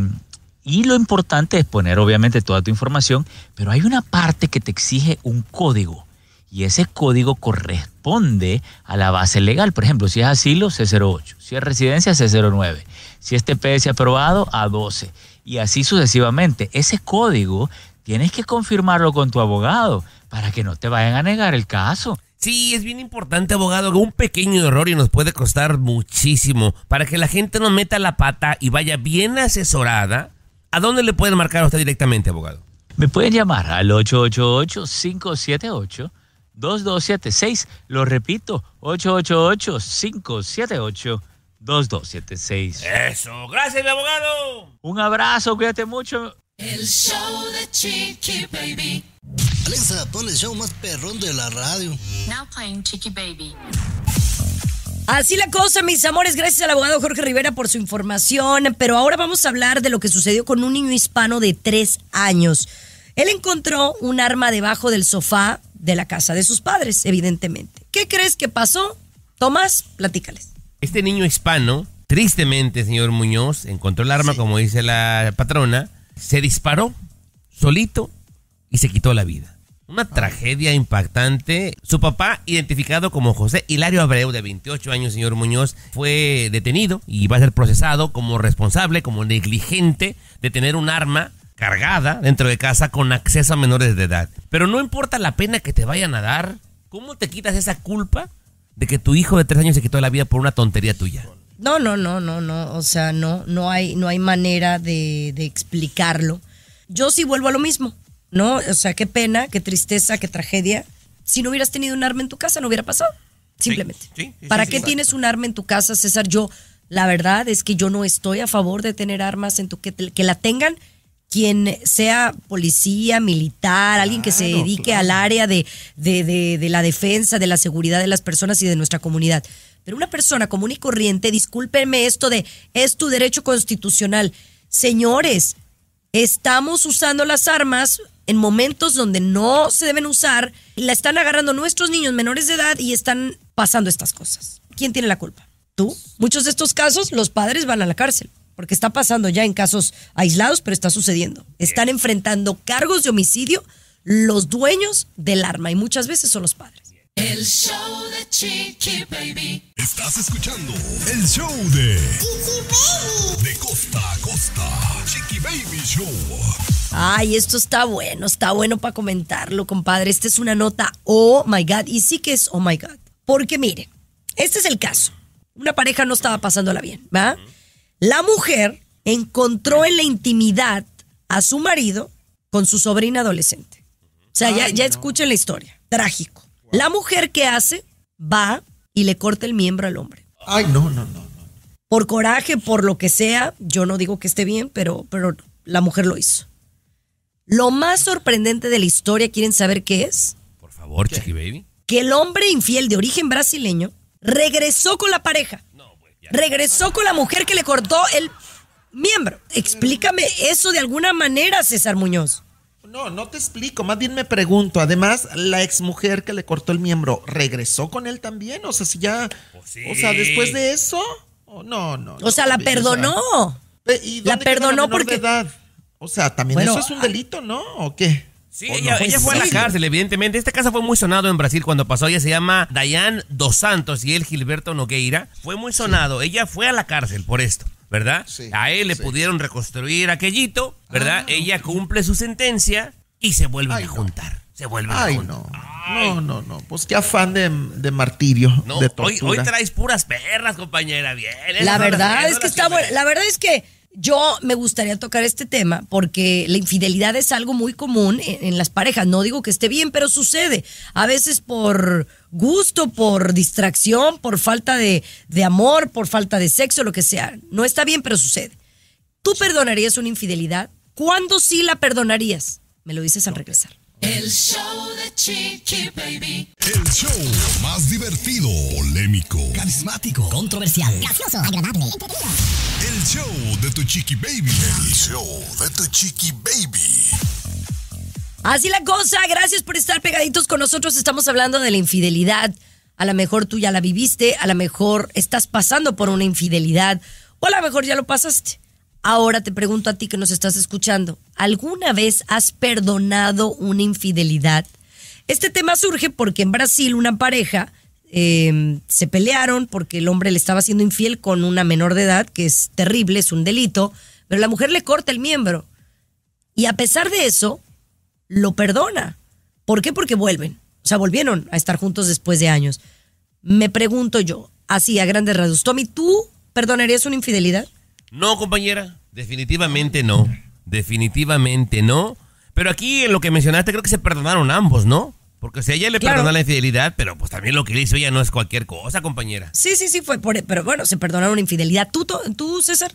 y lo importante es poner obviamente toda tu información, pero hay una parte que te exige un código y ese código corresponde a la base legal. Por ejemplo, si es asilo, C08, si es residencia, C09, si este es TPS aprobado, A12 y así sucesivamente. Ese código tienes que confirmarlo con tu abogado para que no te vayan a negar el caso. Sí, es bien importante, abogado, que un pequeño error y nos puede costar muchísimo para que la gente nos meta la pata y vaya bien asesorada. ¿A dónde le pueden marcar a usted directamente, abogado? Me pueden llamar al 888-578-2276. Lo repito, 888-578. 2276. Eso, gracias, mi abogado. Un abrazo, cuídate mucho. El show de Chiqui Baby. Alexa, pon el show más perrón de la radio. Now playing Chiqui Baby. Así la cosa, mis amores, gracias al abogado Jorge Rivera por su información, pero ahora vamos a hablar de lo que sucedió con un niño hispano de tres años. Él encontró un arma debajo del sofá de la casa de sus padres, evidentemente. ¿Qué crees que pasó? Tomás, platícales. Este niño hispano, tristemente, señor Muñoz, encontró el arma, como dice la patrona, se disparó solito y se quitó la vida. Una tragedia impactante. Su papá, identificado como José Hilario Abreu, de 28 años, señor Muñoz, fue detenido y va a ser procesado como responsable, como negligente de tener un arma cargada dentro de casa con acceso a menores de edad. Pero no importa la pena que te vayan a dar, ¿cómo te quitas esa culpa de que tu hijo de tres años se quitó la vida por una tontería tuya. No, no, no, no, no. O sea, no, no hay, no hay manera de, explicarlo. Yo sí vuelvo a lo mismo, ¿no? O sea, qué pena, qué tristeza, qué tragedia. Si no hubieras tenido un arma en tu casa, no hubiera pasado. Simplemente. ¿Para qué tienes un arma en tu casa, César? Yo, la verdad es que yo no estoy a favor de tener armas en tu que la tengan quien sea policía, militar, alguien que se dedique al área de, de, la defensa, de la seguridad de las personas y de nuestra comunidad. Pero una persona común y corriente, discúlpenme esto de es tu derecho constitucional. Señores, estamos usando las armas en momentos donde no se deben usar, y la están agarrando nuestros niños menores de edad y están pasando estas cosas. ¿Quién tiene la culpa? ¿Tú? Muchos de estos casos los padres van a la cárcel porque está pasando ya en casos aislados, pero está sucediendo. Están enfrentando cargos de homicidio los dueños del arma y muchas veces son los padres. El show de Chiqui Baby. Estás escuchando el show de Chiqui Baby. De costa a costa. Chiqui Baby Show. Ay, esto está bueno, está bueno para comentarlo, compadre. Esta es una nota, oh my God. Y sí que es oh my God. Porque mire este es el caso. Una pareja no estaba pasándola bien, ¿va? La mujer encontró en la intimidad a su marido con su sobrina adolescente. O sea, ya, escuchen la historia. Trágico. La mujer que hace va y le corta el miembro al hombre. Ay, no, no, no. Por coraje, por lo que sea, yo no digo que esté bien, pero, pero la mujer lo hizo. Lo más sorprendente de la historia, ¿quieren saber qué es? Por favor, Chiqui Baby. Que el hombre infiel de origen brasileño regresó con la pareja Regresó con la mujer que le cortó el miembro. Explícame eso de alguna manera, César Muñoz. No, no te explico, más bien me pregunto. Además, la exmujer que le cortó el miembro, ¿regresó con él también? O sea, si ya... Pues o sea, después de eso... no, no. O sea, la perdonó. ¿Y la perdonó la porque... edad? O sea, también eso es un delito, ¿no? ¿O qué? Sí, oh, ella, fue, a la cárcel, evidentemente. Esta casa fue muy sonado en Brasil cuando pasó. Ella se llama Dayan Dos Santos y él Gilberto Nogueira. Fue muy sonado. Ella fue a la cárcel por esto. ¿Verdad? Sí, a él le pudieron reconstruir aquellito, ¿verdad? Ah, ella cumple su sentencia y se vuelven a juntar. Se vuelven a juntar. No. no, no, no. Pues qué afán de, martirio. No, de tortura. Hoy, traes puras perras, compañera. Bien. La verdad es que está La verdad es que yo me gustaría tocar este tema porque la infidelidad es algo muy común en, las parejas. No digo que esté bien, pero sucede. A veces por gusto, por distracción, por falta de, de amor, por falta de sexo, lo que sea. No está bien, pero sucede. ¿Tú perdonarías una infidelidad? ¿Cuándo sí la perdonarías? Me lo dices al regresar. El show de Chiqui Baby. El show más divertido, polémico, carismático, controversial, gracioso, agradable, El show de tu Chiqui Baby. El show de tu Chiqui Baby. Así la cosa, gracias por estar pegaditos con nosotros. Estamos hablando de la infidelidad. A lo mejor tú ya la viviste, a lo mejor estás pasando por una infidelidad, o a lo mejor ya lo pasaste. Ahora te pregunto a ti que nos estás escuchando, ¿alguna vez has perdonado una infidelidad? Este tema surge porque en Brasil una pareja em, se pelearon porque el hombre le estaba siendo infiel con una menor de edad, que es terrible, es un delito, pero la mujer le corta el miembro. Y a pesar de eso, lo perdona. ¿Por qué? Porque vuelven. O sea, volvieron a estar juntos después de años. Me pregunto yo, así a grandes rasgos, Tommy, ¿tú perdonarías una infidelidad? No, compañera, definitivamente no. Definitivamente no. Pero aquí en lo que mencionaste creo que se perdonaron ambos, ¿no? Porque si ella le perdonó la infidelidad, pero pues también lo que le hizo ella no es cualquier cosa, compañera. Sí, sí, sí, fue por, pero bueno, se perdonaron la infidelidad. ¿Tú, tú César?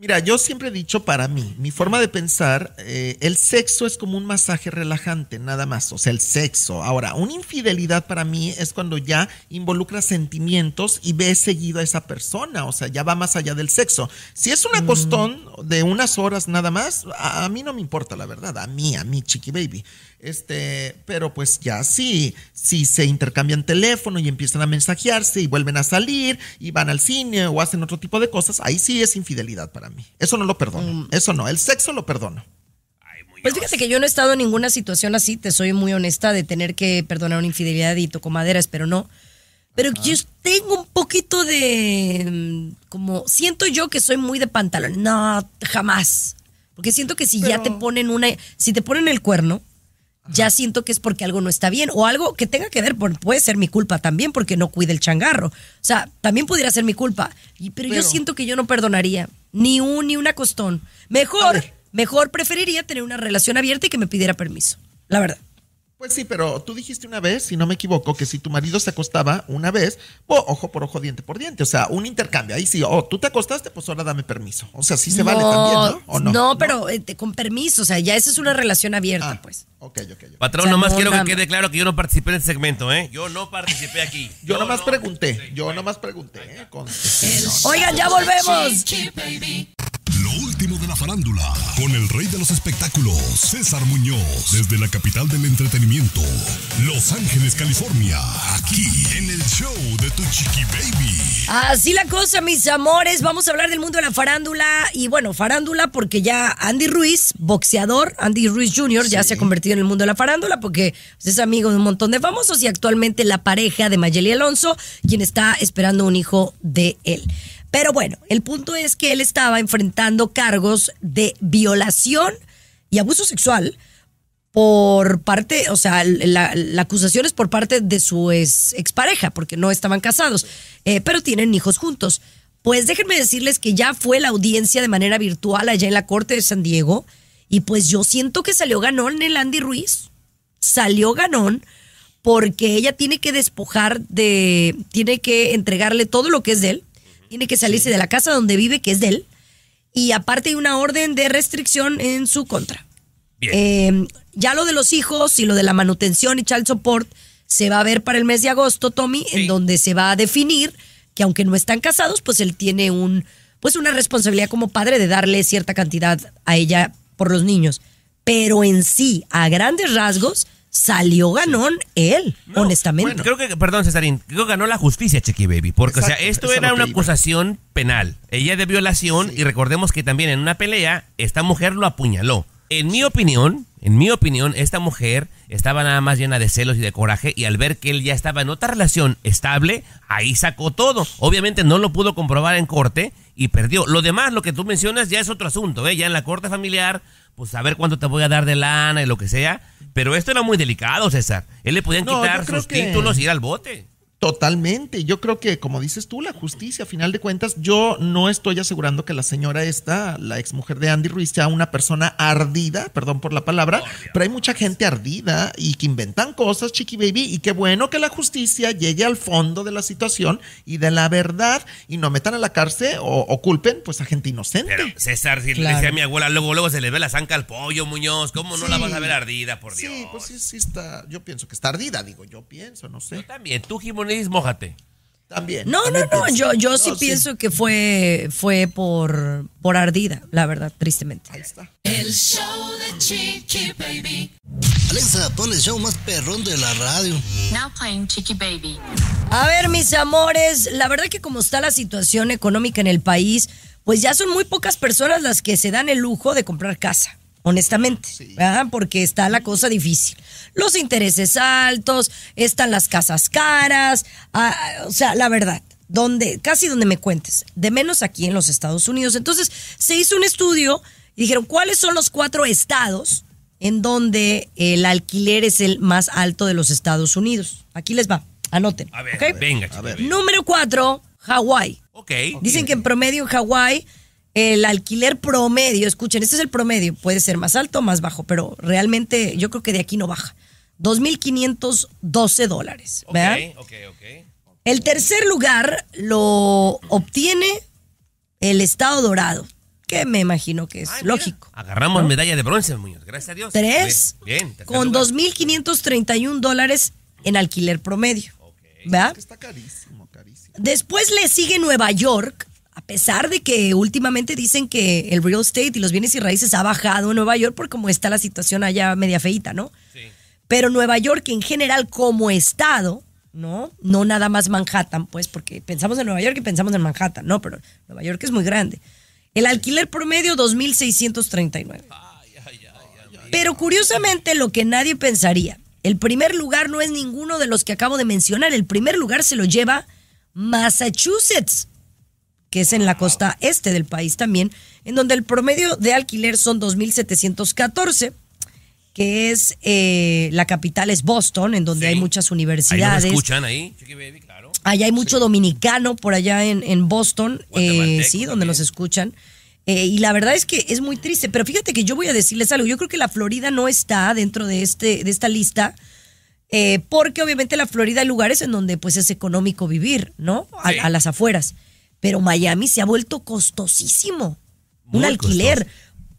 Mira, yo siempre he dicho para mí, mi forma de pensar, eh, el sexo es como un masaje relajante, nada más, o sea, el sexo. Ahora, una infidelidad para mí es cuando ya involucra sentimientos y ves seguido a esa persona, o sea, ya va más allá del sexo. Si es una mm. costón de unas horas nada más, a, mí no me importa, la verdad, a mí, a mí, chiqui baby. Este, pero pues ya sí, si se intercambian teléfono y empiezan a mensajearse y vuelven a salir y van al cine o hacen otro tipo de cosas, ahí sí es infidelidad para mí. Eso no lo perdono. Mm. Eso no. El sexo lo perdono. Pues fíjate que yo no he estado en ninguna situación así, te soy muy honesta, de tener que perdonar una infidelidad y toco maderas, pero no. Pero yo tengo un poquito de. Mm, como. Siento yo que soy muy de pantalón. No, jamás. Porque siento que si ya te ponen una. Si te ponen el cuerno, ya siento que es porque algo no está bien. O algo que tenga que ver. Puede ser mi culpa también, porque no cuide el changarro. O sea, también pudiera ser mi culpa. pero yo siento que yo no perdonaría. Ni un ni una costón. Mejor, mejor preferiría tener una relación abierta y que me pidiera permiso. La verdad. Pues sí, pero tú dijiste una vez, si no me equivoco, que si tu marido se acostaba una vez, ojo por ojo, diente por diente, o sea, un intercambio. Ahí sí, o tú te acostaste, pues ahora dame permiso. O sea, si se vale también, ¿no? no? pero este, con permiso, o sea, ya esa es una relación abierta, ah, pues. Ok, ok, ok. Patrón, nomás quiero que quede claro que yo no participé en el segmento, ¿eh? Yo no participé aquí. yo, nomás pregunté, yo nomás pregunté, ¿eh? Oigan, ya volvemos. Lo último de la farándula, con el rey de los espectáculos, César Muñoz, desde la capital del entretenimiento, Los Ángeles, California, aquí en el show de Tu Chiqui Baby. Así la cosa, mis amores, vamos a hablar del mundo de la farándula, y bueno, farándula porque ya Andy Ruiz, boxeador, Andy Ruiz Jr., ya se ha convertido en el mundo de la farándula porque pues, es amigo de un montón de famosos y actualmente la pareja de Mayeli Alonso, quien está esperando un hijo de él. Pero bueno, el punto es que él estaba enfrentando cargos de violación y abuso sexual por parte, o sea, la, acusación es por parte de su ex, expareja, porque no estaban casados, eh, pero tienen hijos juntos. Pues déjenme decirles que ya fue la audiencia de manera virtual allá en la Corte de San Diego y pues yo siento que salió ganón el Andy Ruiz, salió ganón porque ella tiene que despojar de, tiene que entregarle todo lo que es de él, tiene que salirse de la casa donde vive, que es de él. Y aparte hay una orden de restricción en su contra. Bien. Em, ya lo de los hijos y lo de la manutención y child support se va a ver para el mes de agosto, Tommy, en donde se va a definir que aunque no están casados, pues él tiene un pues una responsabilidad como padre de darle cierta cantidad a ella por los niños. Pero en sí, a grandes rasgos, salió ganón él, honestamente. creo que, perdón, Cesarín, creo que ganó la justicia, Chiqui Baby, porque o sea, esto era una acusación penal. Ella de violación, y recordemos que también en una pelea, esta mujer lo apuñaló. En mi opinión, en mi opinión, esta mujer estaba nada más llena de celos y de coraje y al ver que él ya estaba en otra relación estable, ahí sacó todo. Obviamente no lo pudo comprobar en corte y perdió. Lo demás, lo que tú mencionas, ya es otro asunto, ¿eh? ya en la corte familiar, pues a ver cuánto te voy a dar de lana y lo que sea. Pero esto era muy delicado, César. Él le podían quitar sus títulos y ir al bote. Totalmente. Yo creo que, como dices tú, la justicia, a final de cuentas, yo no estoy asegurando que la señora esta, la exmujer de Andy Ruiz, sea una persona ardida, perdón por la palabra, oh, pero hay mucha gente ardida y que inventan cosas, chiqui baby, y qué bueno que la justicia llegue al fondo de la situación y de la verdad y no metan a la cárcel o, culpen pues a gente inocente. César, si le decía a mi abuela, luego, luego se le ve la zanca al pollo, Muñoz, ¿cómo no la vas a ver ardida, por Dios? Sí, pues sí, sí está, yo pienso que está ardida, digo, yo pienso, no sé. Yo también, tú, Jimón también. No, no, no, yo, yo sí, pienso que fue, fue por, por ardida, la verdad, tristemente. Ahí está. El show de Chiqui Baby. Alexa, pon el show más perrón de la radio. playing Baby. A ver, mis amores, la verdad que como está la situación económica en el país, pues ya son muy pocas personas las que se dan el lujo de comprar casa honestamente, porque está la cosa difícil. Los intereses altos, están las casas caras, ah, ah, o sea, la verdad, donde, casi donde me cuentes, de menos aquí en los Estados Unidos. Entonces, se hizo un estudio y dijeron, ¿cuáles son los cuatro estados en donde el alquiler es el más alto de los Estados Unidos? Aquí les va, anoten. A ver, venga, Número cuatro, Hawái. Dicen que en promedio en Hawái el alquiler promedio, escuchen, este es el promedio, puede ser más alto o más bajo, pero realmente yo creo que de aquí no baja. 2.512 dólares. ¿verdad? ok, ok, El tercer lugar lo obtiene el Estado Dorado, que me imagino que es lógico. Agarramos medalla de bronce, Muñoz, gracias a Dios. Tres, bien, con 2.531 dólares en alquiler promedio. está carísimo, carísimo. Después le sigue Nueva York a pesar de que últimamente dicen que el real estate y los bienes y raíces ha bajado en Nueva York por cómo está la situación allá media feita, ¿no? Sí. Pero Nueva York en general como estado, ¿no? No nada más Manhattan, pues, porque pensamos en Nueva York y pensamos en Manhattan, ¿no? Pero Nueva York es muy grande. El alquiler promedio 2.639. Pero curiosamente lo que nadie pensaría, el primer lugar no es ninguno de los que acabo de mencionar, el primer lugar se lo lleva Massachusetts que es en la costa este del país también, en donde el promedio de alquiler son 2.714 que es eh, la capital es Boston, en donde hay muchas universidades. escuchan ahí, Allá hay mucho dominicano por allá en, Boston, eh, sí, donde nos escuchan. Eh, y la verdad es que es muy triste, pero fíjate que yo voy a decirles algo. Yo creo que la Florida no está dentro de este de esta lista. porque obviamente la Florida hay lugares en donde pues es económico vivir, ¿no? a las afueras pero Miami se ha vuelto costosísimo. un alquiler.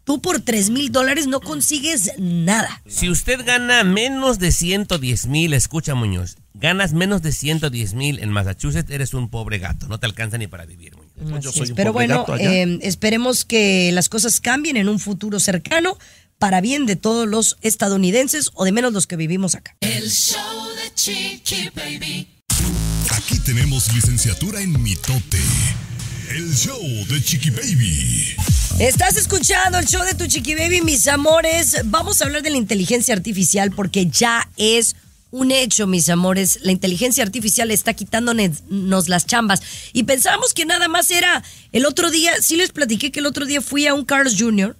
Tú por 3 mil dólares no consigues nada. Si usted gana menos de 110 mil, escucha Muñoz, ganas menos de 110 mil en Massachusetts, eres un pobre gato, no te alcanza ni para vivir. Muñoz. Pues yo soy un pero pobre bueno, gato em, esperemos que las cosas cambien en un futuro cercano para bien de todos los estadounidenses o de menos los que vivimos acá. El show de Aquí tenemos licenciatura en mitote. El show de Chiqui Baby. Estás escuchando el show de tu Chiqui Baby, mis amores. Vamos a hablar de la inteligencia artificial porque ya es un hecho, mis amores. La inteligencia artificial está quitándonos las chambas. Y pensábamos que nada más era. El otro día, sí les platiqué que el otro día fui a un Carl's Jr.,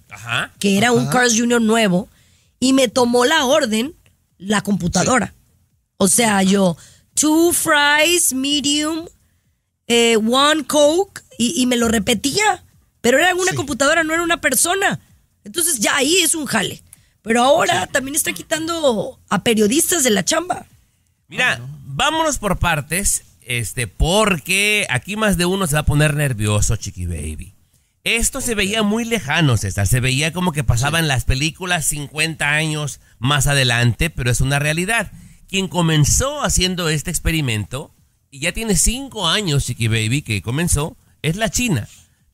que era un Carl's Jr. nuevo, y me tomó la orden la computadora. O sea, yo two fries, medium, eh, one coke, y, y, me lo repetía. Pero era una computadora, no era una persona. Entonces ya ahí es un jale. Pero ahora también está quitando a periodistas de la chamba. Mira, ah, vámonos por partes, este, porque aquí más de uno se va a poner nervioso, Chiqui Baby. Esto se veía muy lejano, César. Se veía como que pasaba en las películas 50 años más adelante, pero es una realidad quien comenzó haciendo este experimento, y ya tiene cinco años, que Baby, que comenzó, es la China.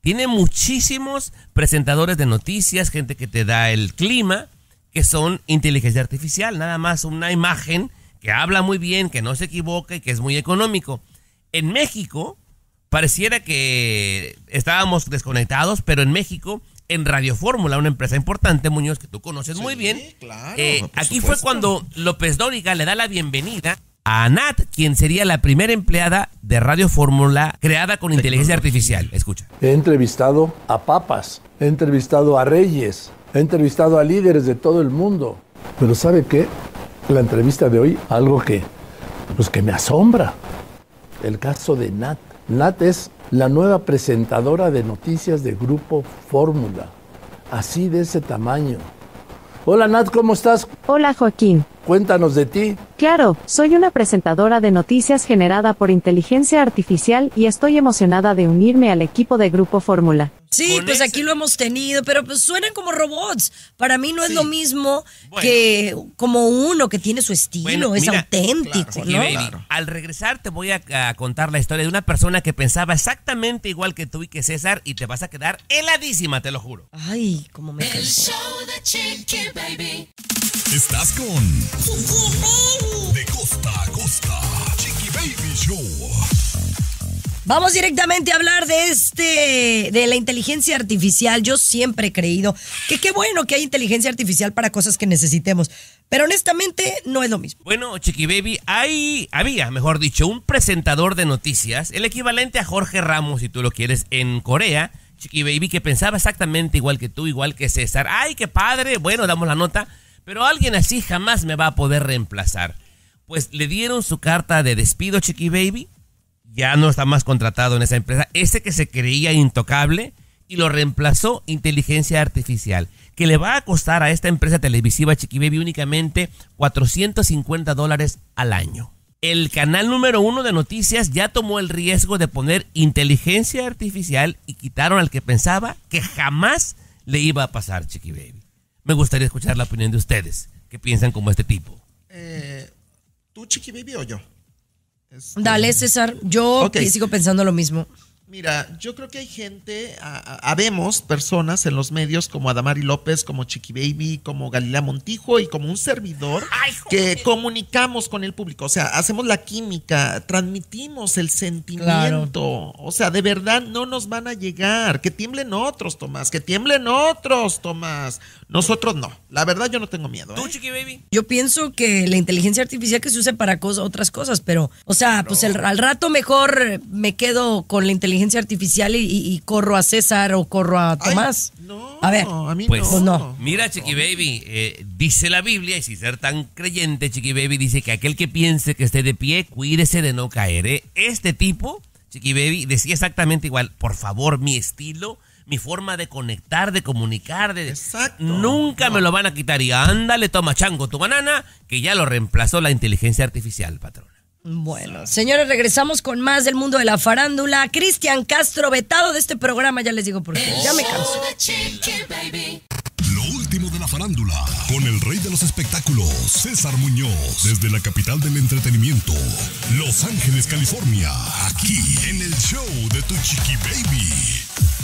Tiene muchísimos presentadores de noticias, gente que te da el clima, que son inteligencia artificial, nada más una imagen que habla muy bien, que no se equivoca y que es muy económico. En México, pareciera que estábamos desconectados, pero en México en Radio Fórmula, una empresa importante, Muñoz, que tú conoces muy bien. Claro, eh, aquí fue cuando López Dóriga le da la bienvenida a Nat, quien sería la primera empleada de Radio Fórmula creada con inteligencia artificial. Escucha. He entrevistado a papas, he entrevistado a reyes, he entrevistado a líderes de todo el mundo. Pero ¿sabe qué? La entrevista de hoy, algo que, pues, que me asombra. El caso de Nat Nat es la nueva presentadora de noticias de Grupo Fórmula, así de ese tamaño. Hola Nat, ¿cómo estás? Hola Joaquín. Cuéntanos de ti. Claro, soy una presentadora de noticias generada por inteligencia artificial y estoy emocionada de unirme al equipo de Grupo Fórmula. Sí, pues aquí lo hemos tenido, pero pues suenan como robots. Para mí no es lo mismo que como uno que tiene su estilo, es auténtico, ¿no? Al regresar te voy a, contar la historia de una persona que pensaba exactamente igual que tú y que César y te vas a quedar heladísima, te lo juro. Ay, como me El show de Chiqui Baby. Estás con de costa a costa. Chiqui Baby Show. Vamos directamente a hablar de este, de la inteligencia artificial. Yo siempre he creído que qué bueno que hay inteligencia artificial para cosas que necesitemos, pero honestamente no es lo mismo. Bueno, Chiqui Baby, hay, había, mejor dicho, un presentador de noticias, el equivalente a Jorge Ramos, si tú lo quieres, en Corea. Chiqui Baby, que pensaba exactamente igual que tú, igual que César. ¡Ay, qué padre! Bueno, damos la nota, pero alguien así jamás me va a poder reemplazar. Pues le dieron su carta de despido, Chiqui Baby ya no está más contratado en esa empresa. Ese que se creía intocable y lo reemplazó inteligencia artificial, que le va a costar a esta empresa televisiva Chiqui Baby únicamente 450 dólares al año. El canal número uno de noticias ya tomó el riesgo de poner inteligencia artificial y quitaron al que pensaba que jamás le iba a pasar Chiqui Baby. Me gustaría escuchar la opinión de ustedes, ¿Qué piensan como este tipo. Eh, ¿Tú Chiqui Baby o yo? Dale, este, César. Yo sigo pensando lo mismo. Mira, yo creo que hay gente, habemos personas en los medios como Adamari López, como Chiqui Baby, como Galila Montijo y como un servidor que comunicamos con el público. O sea, hacemos la química, transmitimos el sentimiento. O sea, de verdad no nos van a llegar. Que tiemblen otros, Tomás. Que tiemblen otros, Tomás. Nosotros no. La verdad yo no tengo miedo. ¿Tú, ¿eh? Chiqui Baby? Yo pienso que la inteligencia artificial que se use para cosas, otras cosas, pero, o sea, pues al rato mejor me quedo con la inteligencia inteligencia artificial y, corro a César o corro a Tomás. no, a ver, mí pues, pues, no. Mira, Chiqui Baby, eh, dice la Biblia, y sin ser tan creyente, Chiqui Baby dice que aquel que piense que esté de pie, cuídese de no caer. ¿eh? Este tipo, Chiqui Baby, decía exactamente igual, por favor, mi estilo mi forma de conectar, de comunicar, de... Nunca me lo van a quitar. Y ándale, toma chango tu banana, que ya lo reemplazó la inteligencia artificial, patrón. Bueno, señores, regresamos con más del mundo de la farándula. Cristian Castro, vetado de este programa, ya les digo por qué. Ya me canso. Lo último de la farándula, con el rey de los espectáculos, César Muñoz, desde la capital del entretenimiento, Los Ángeles, California, aquí en el show de Tu Chiqui Baby.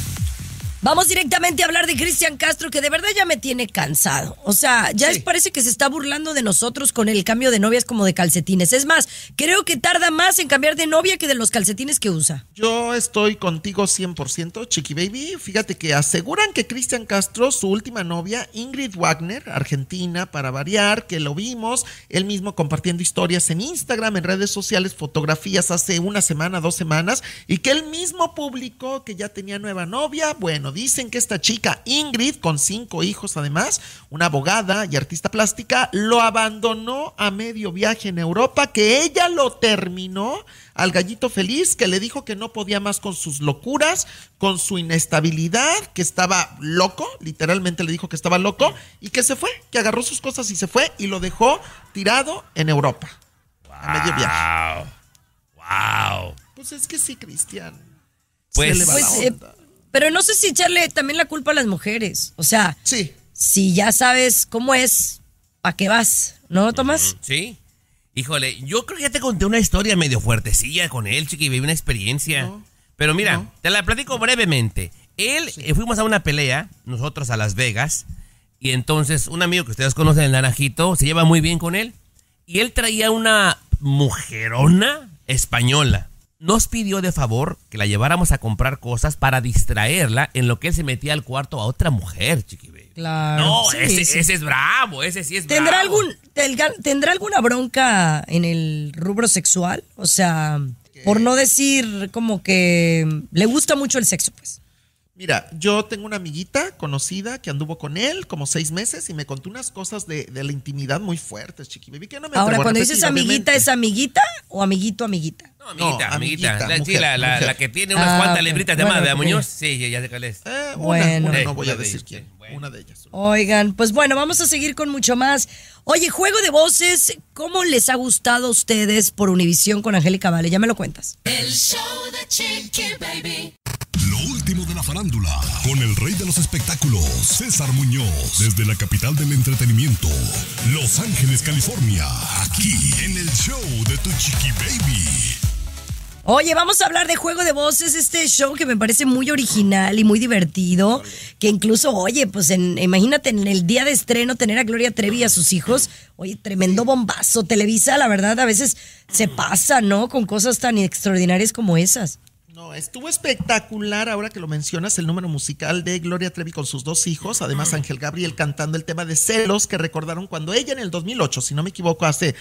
Vamos directamente a hablar de Cristian Castro, que de verdad ya me tiene cansado. O sea, ya parece que se está burlando de nosotros con el cambio de novias como de calcetines. Es más, creo que tarda más en cambiar de novia que de los calcetines que usa. Yo estoy contigo 100%, Chiqui Baby. Fíjate que aseguran que Cristian Castro, su última novia, Ingrid Wagner, argentina, para variar, que lo vimos, él mismo compartiendo historias en Instagram, en redes sociales, fotografías hace una semana, dos semanas, y que él mismo publicó que ya tenía nueva novia. Bueno, Dicen que esta chica, Ingrid, con cinco hijos además, una abogada y artista plástica, lo abandonó a medio viaje en Europa, que ella lo terminó al gallito feliz, que le dijo que no podía más con sus locuras, con su inestabilidad, que estaba loco, literalmente le dijo que estaba loco, y que se fue, que agarró sus cosas y se fue y lo dejó tirado en Europa. A medio viaje. ¡Wow! Pues es que sí, Cristian. se pues, pues, eh, pero no sé si echarle también la culpa a las mujeres. O sea, si ya sabes cómo es, ¿a qué vas? ¿No, Tomás? Sí. Híjole, yo creo que ya te conté una historia medio fuertecilla con él, chiqui, viví una experiencia. Pero mira, te la platico brevemente. Él, eh, fuimos a una pelea, nosotros a Las Vegas, y entonces un amigo que ustedes conocen, el Naranjito, se lleva muy bien con él, y él traía una mujerona española nos pidió de favor que la lleváramos a comprar cosas para distraerla en lo que él se metía al cuarto a otra mujer, chiqui Claro. No, ese, es bravo, ese sí es ¿Tendrá bravo. Algún, ¿Tendrá alguna bronca en el rubro sexual? O sea, por no decir como que le gusta mucho el sexo, pues. Mira, yo tengo una amiguita conocida que anduvo con él como seis meses y me contó unas cosas de, la intimidad muy fuertes, chiqui. Baby, Ahora, cuando dices amiguita, ¿es amiguita o amiguito, amiguita? No, amiguita, amiguita. la, la, que tiene unas ah, cuantas okay. de madre, de Muñoz? Sí, ya, de sé eh, bueno. no voy a decir quién. Una de ellas. Oigan, pues bueno, vamos a seguir con mucho más. Oye, Juego de Voces, ¿cómo les ha gustado a ustedes por Univisión con Angélica Vale? Ya me lo cuentas. El show de Chiqui Baby. Lo último de la farándula, con el rey de los espectáculos, César Muñoz, desde la capital del entretenimiento, Los Ángeles, California, aquí en el show de Tu Chiqui Baby. Oye, vamos a hablar de Juego de Voces, este show que me parece muy original y muy divertido, que incluso, oye, pues imagínate en el día de estreno tener a Gloria Trevi y a sus hijos, oye, tremendo bombazo, Televisa, la verdad, a veces se pasa, ¿no? Con cosas tan extraordinarias como esas. No, estuvo espectacular ahora que lo mencionas, el número musical de Gloria Trevi con sus dos hijos, además Ángel Gabriel cantando el tema de celos que recordaron cuando ella en el 2008, si no me equivoco, hace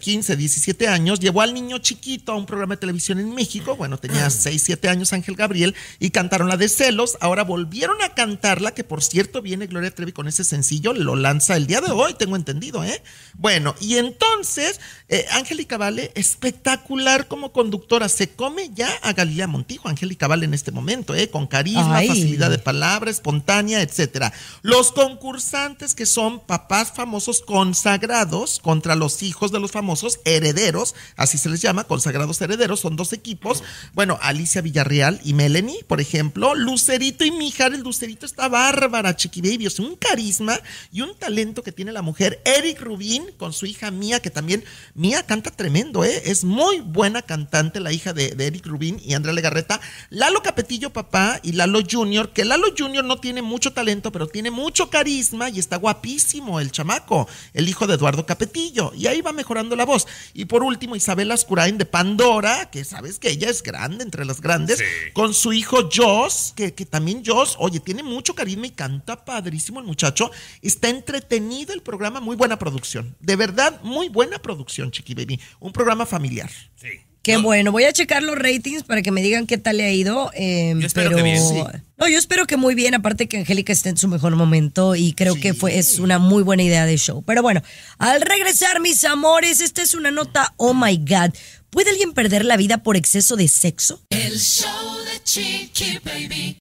15, eh, 17 años, llevó al niño chiquito a un programa de televisión en México, bueno, tenía 6, 7 años Ángel Gabriel, y cantaron la de celos, ahora volvieron a cantarla, que por cierto viene Gloria Trevi con ese sencillo, lo lanza el día de hoy, tengo entendido, ¿eh? Bueno, y entonces, eh, Ángel y Vale, espectacular como conductora, se come ya a Galilea Montijo, Angélica Vale en este momento, ¿eh? con carisma, facilidad de palabra, espontánea, etcétera. Los concursantes que son papás famosos consagrados contra los hijos de los famosos herederos, así se les llama, consagrados herederos, son dos equipos. Bueno, Alicia Villarreal y Melanie, por ejemplo, Lucerito y Mijar, el Lucerito está bárbara, Baby, un carisma y un talento que tiene la mujer. Eric Rubín con su hija Mía, que también Mía canta tremendo, ¿eh? es muy buena cantante la hija de, de Eric Rubín y Andrea Garreta, Lalo Capetillo papá y Lalo Junior, que Lalo Junior no tiene mucho talento, pero tiene mucho carisma y está guapísimo el chamaco, el hijo de Eduardo Capetillo, y ahí va mejorando la voz. Y por último, Isabel Ascurain de Pandora, que sabes que ella es grande, entre las grandes, con su hijo Joss, que, que también Joss, oye, tiene mucho carisma y canta padrísimo el muchacho, está entretenido el programa, muy buena producción, de verdad, muy buena producción, Chiqui Baby, un programa familiar. Sí. Qué bueno, voy a checar los ratings para que me digan qué tal le ha ido. Em, yo espero pero... que No, yo espero que muy bien, aparte que Angélica esté en su mejor momento y creo que fue, es una muy buena idea de show. Pero bueno, al regresar, mis amores, esta es una nota, oh my god. ¿Puede alguien perder la vida por exceso de sexo? El show de Baby.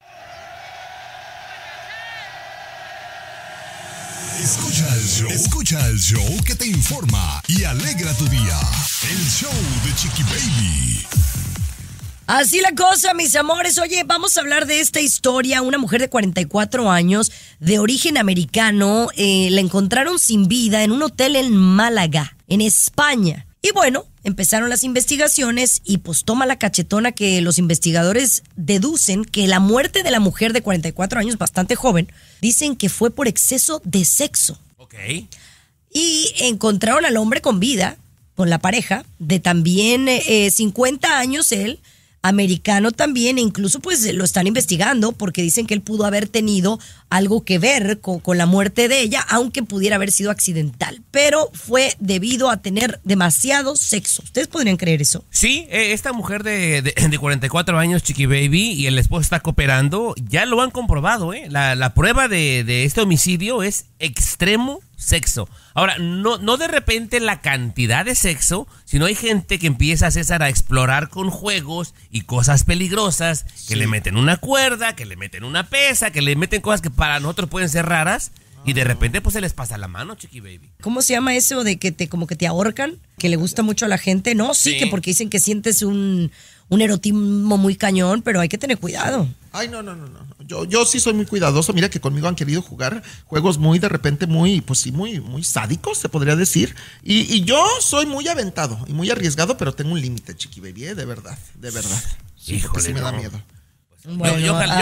Escucha el show. Escucha el show que te informa y alegra tu día. El show de Chiqui Baby. Así la cosa, mis amores. Oye, vamos a hablar de esta historia. Una mujer de 44 años, de origen americano, eh, la encontraron sin vida en un hotel en Málaga, en España. Y bueno, empezaron las investigaciones y pues toma la cachetona que los investigadores deducen que la muerte de la mujer de 44 años, bastante joven, dicen que fue por exceso de sexo. Ok. Y encontraron al hombre con vida, con la pareja, de también 50 eh, años él, americano también, e incluso pues lo están investigando porque dicen que él pudo haber tenido algo que ver con, la muerte de ella, aunque pudiera haber sido accidental, pero fue debido a tener demasiado sexo. ¿Ustedes podrían creer eso? Sí, e, esta mujer de, de, 44 años, Chiqui Baby, y el esposo está cooperando, ya lo han comprobado, ¿eh? La, prueba de, de este homicidio es extremo sexo. Ahora, no, no de repente la cantidad de sexo, sino hay gente que empieza, a César, a explorar con juegos y cosas peligrosas, que le meten una cuerda, que le meten una pesa, que le meten cosas que para nosotros pueden ser raras, y de repente pues se les pasa la mano, Chiqui Baby. ¿Cómo se llama eso de que te como que te ahorcan? Que le gusta mucho a la gente. No, sí, que porque dicen que sientes un, erotismo muy cañón, pero hay que tener cuidado. Ay, no, no, no, no. Yo, sí soy muy cuidadoso. Mira que conmigo han querido jugar juegos muy de repente muy, pues sí, muy, muy sádicos, se podría decir. Y, yo soy muy aventado y muy arriesgado, pero tengo un límite, Chiqui Baby, ¿eh? de verdad, de verdad. Sí, sí me da miedo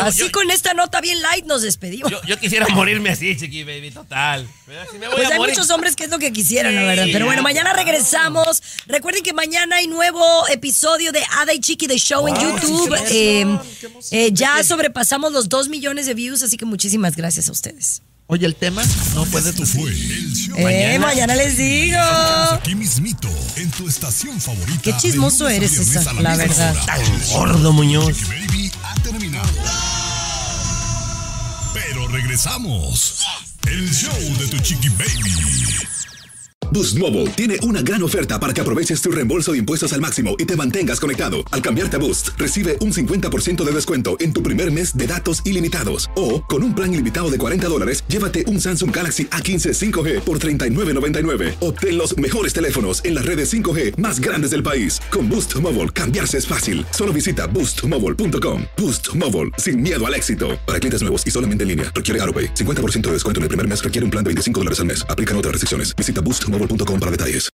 así con esta nota bien light nos despedimos. Yo, quisiera morirme así, chiqui baby, total. pues hay muchos hombres que es lo que quisieran, la verdad. Pero bueno, mañana regresamos. Recuerden que mañana hay nuevo episodio de Ada y Chiqui The Show en YouTube. Em, eh, ya sobrepasamos los 2 millones de views, así que muchísimas gracias a ustedes. Oye, el tema no puede tu este eh, mañana, les digo. en tu estación Qué chismoso eres, esa, la, verdad. gordo, Muñoz. Pero regresamos. El show de tu chiqui baby. Boost Mobile tiene una gran oferta para que aproveches tu reembolso de impuestos al máximo y te mantengas conectado. Al cambiarte a Boost, recibe un 50% de descuento en tu primer mes de datos ilimitados. O, con un plan ilimitado de 40 dólares, llévate un Samsung Galaxy A15 5G por 39.99. Obtén los mejores teléfonos en las redes 5G más grandes del país. Con Boost Mobile, cambiarse es fácil. Solo visita boostmobile.com. Boost Mobile, sin miedo al éxito. Para clientes nuevos y solamente en línea, requiere AroPay. 50% de descuento en el primer mes requiere un plan de 25 dólares al mes. Aplican otras restricciones. Visita Boost Mobile boostmobile.com para detalles.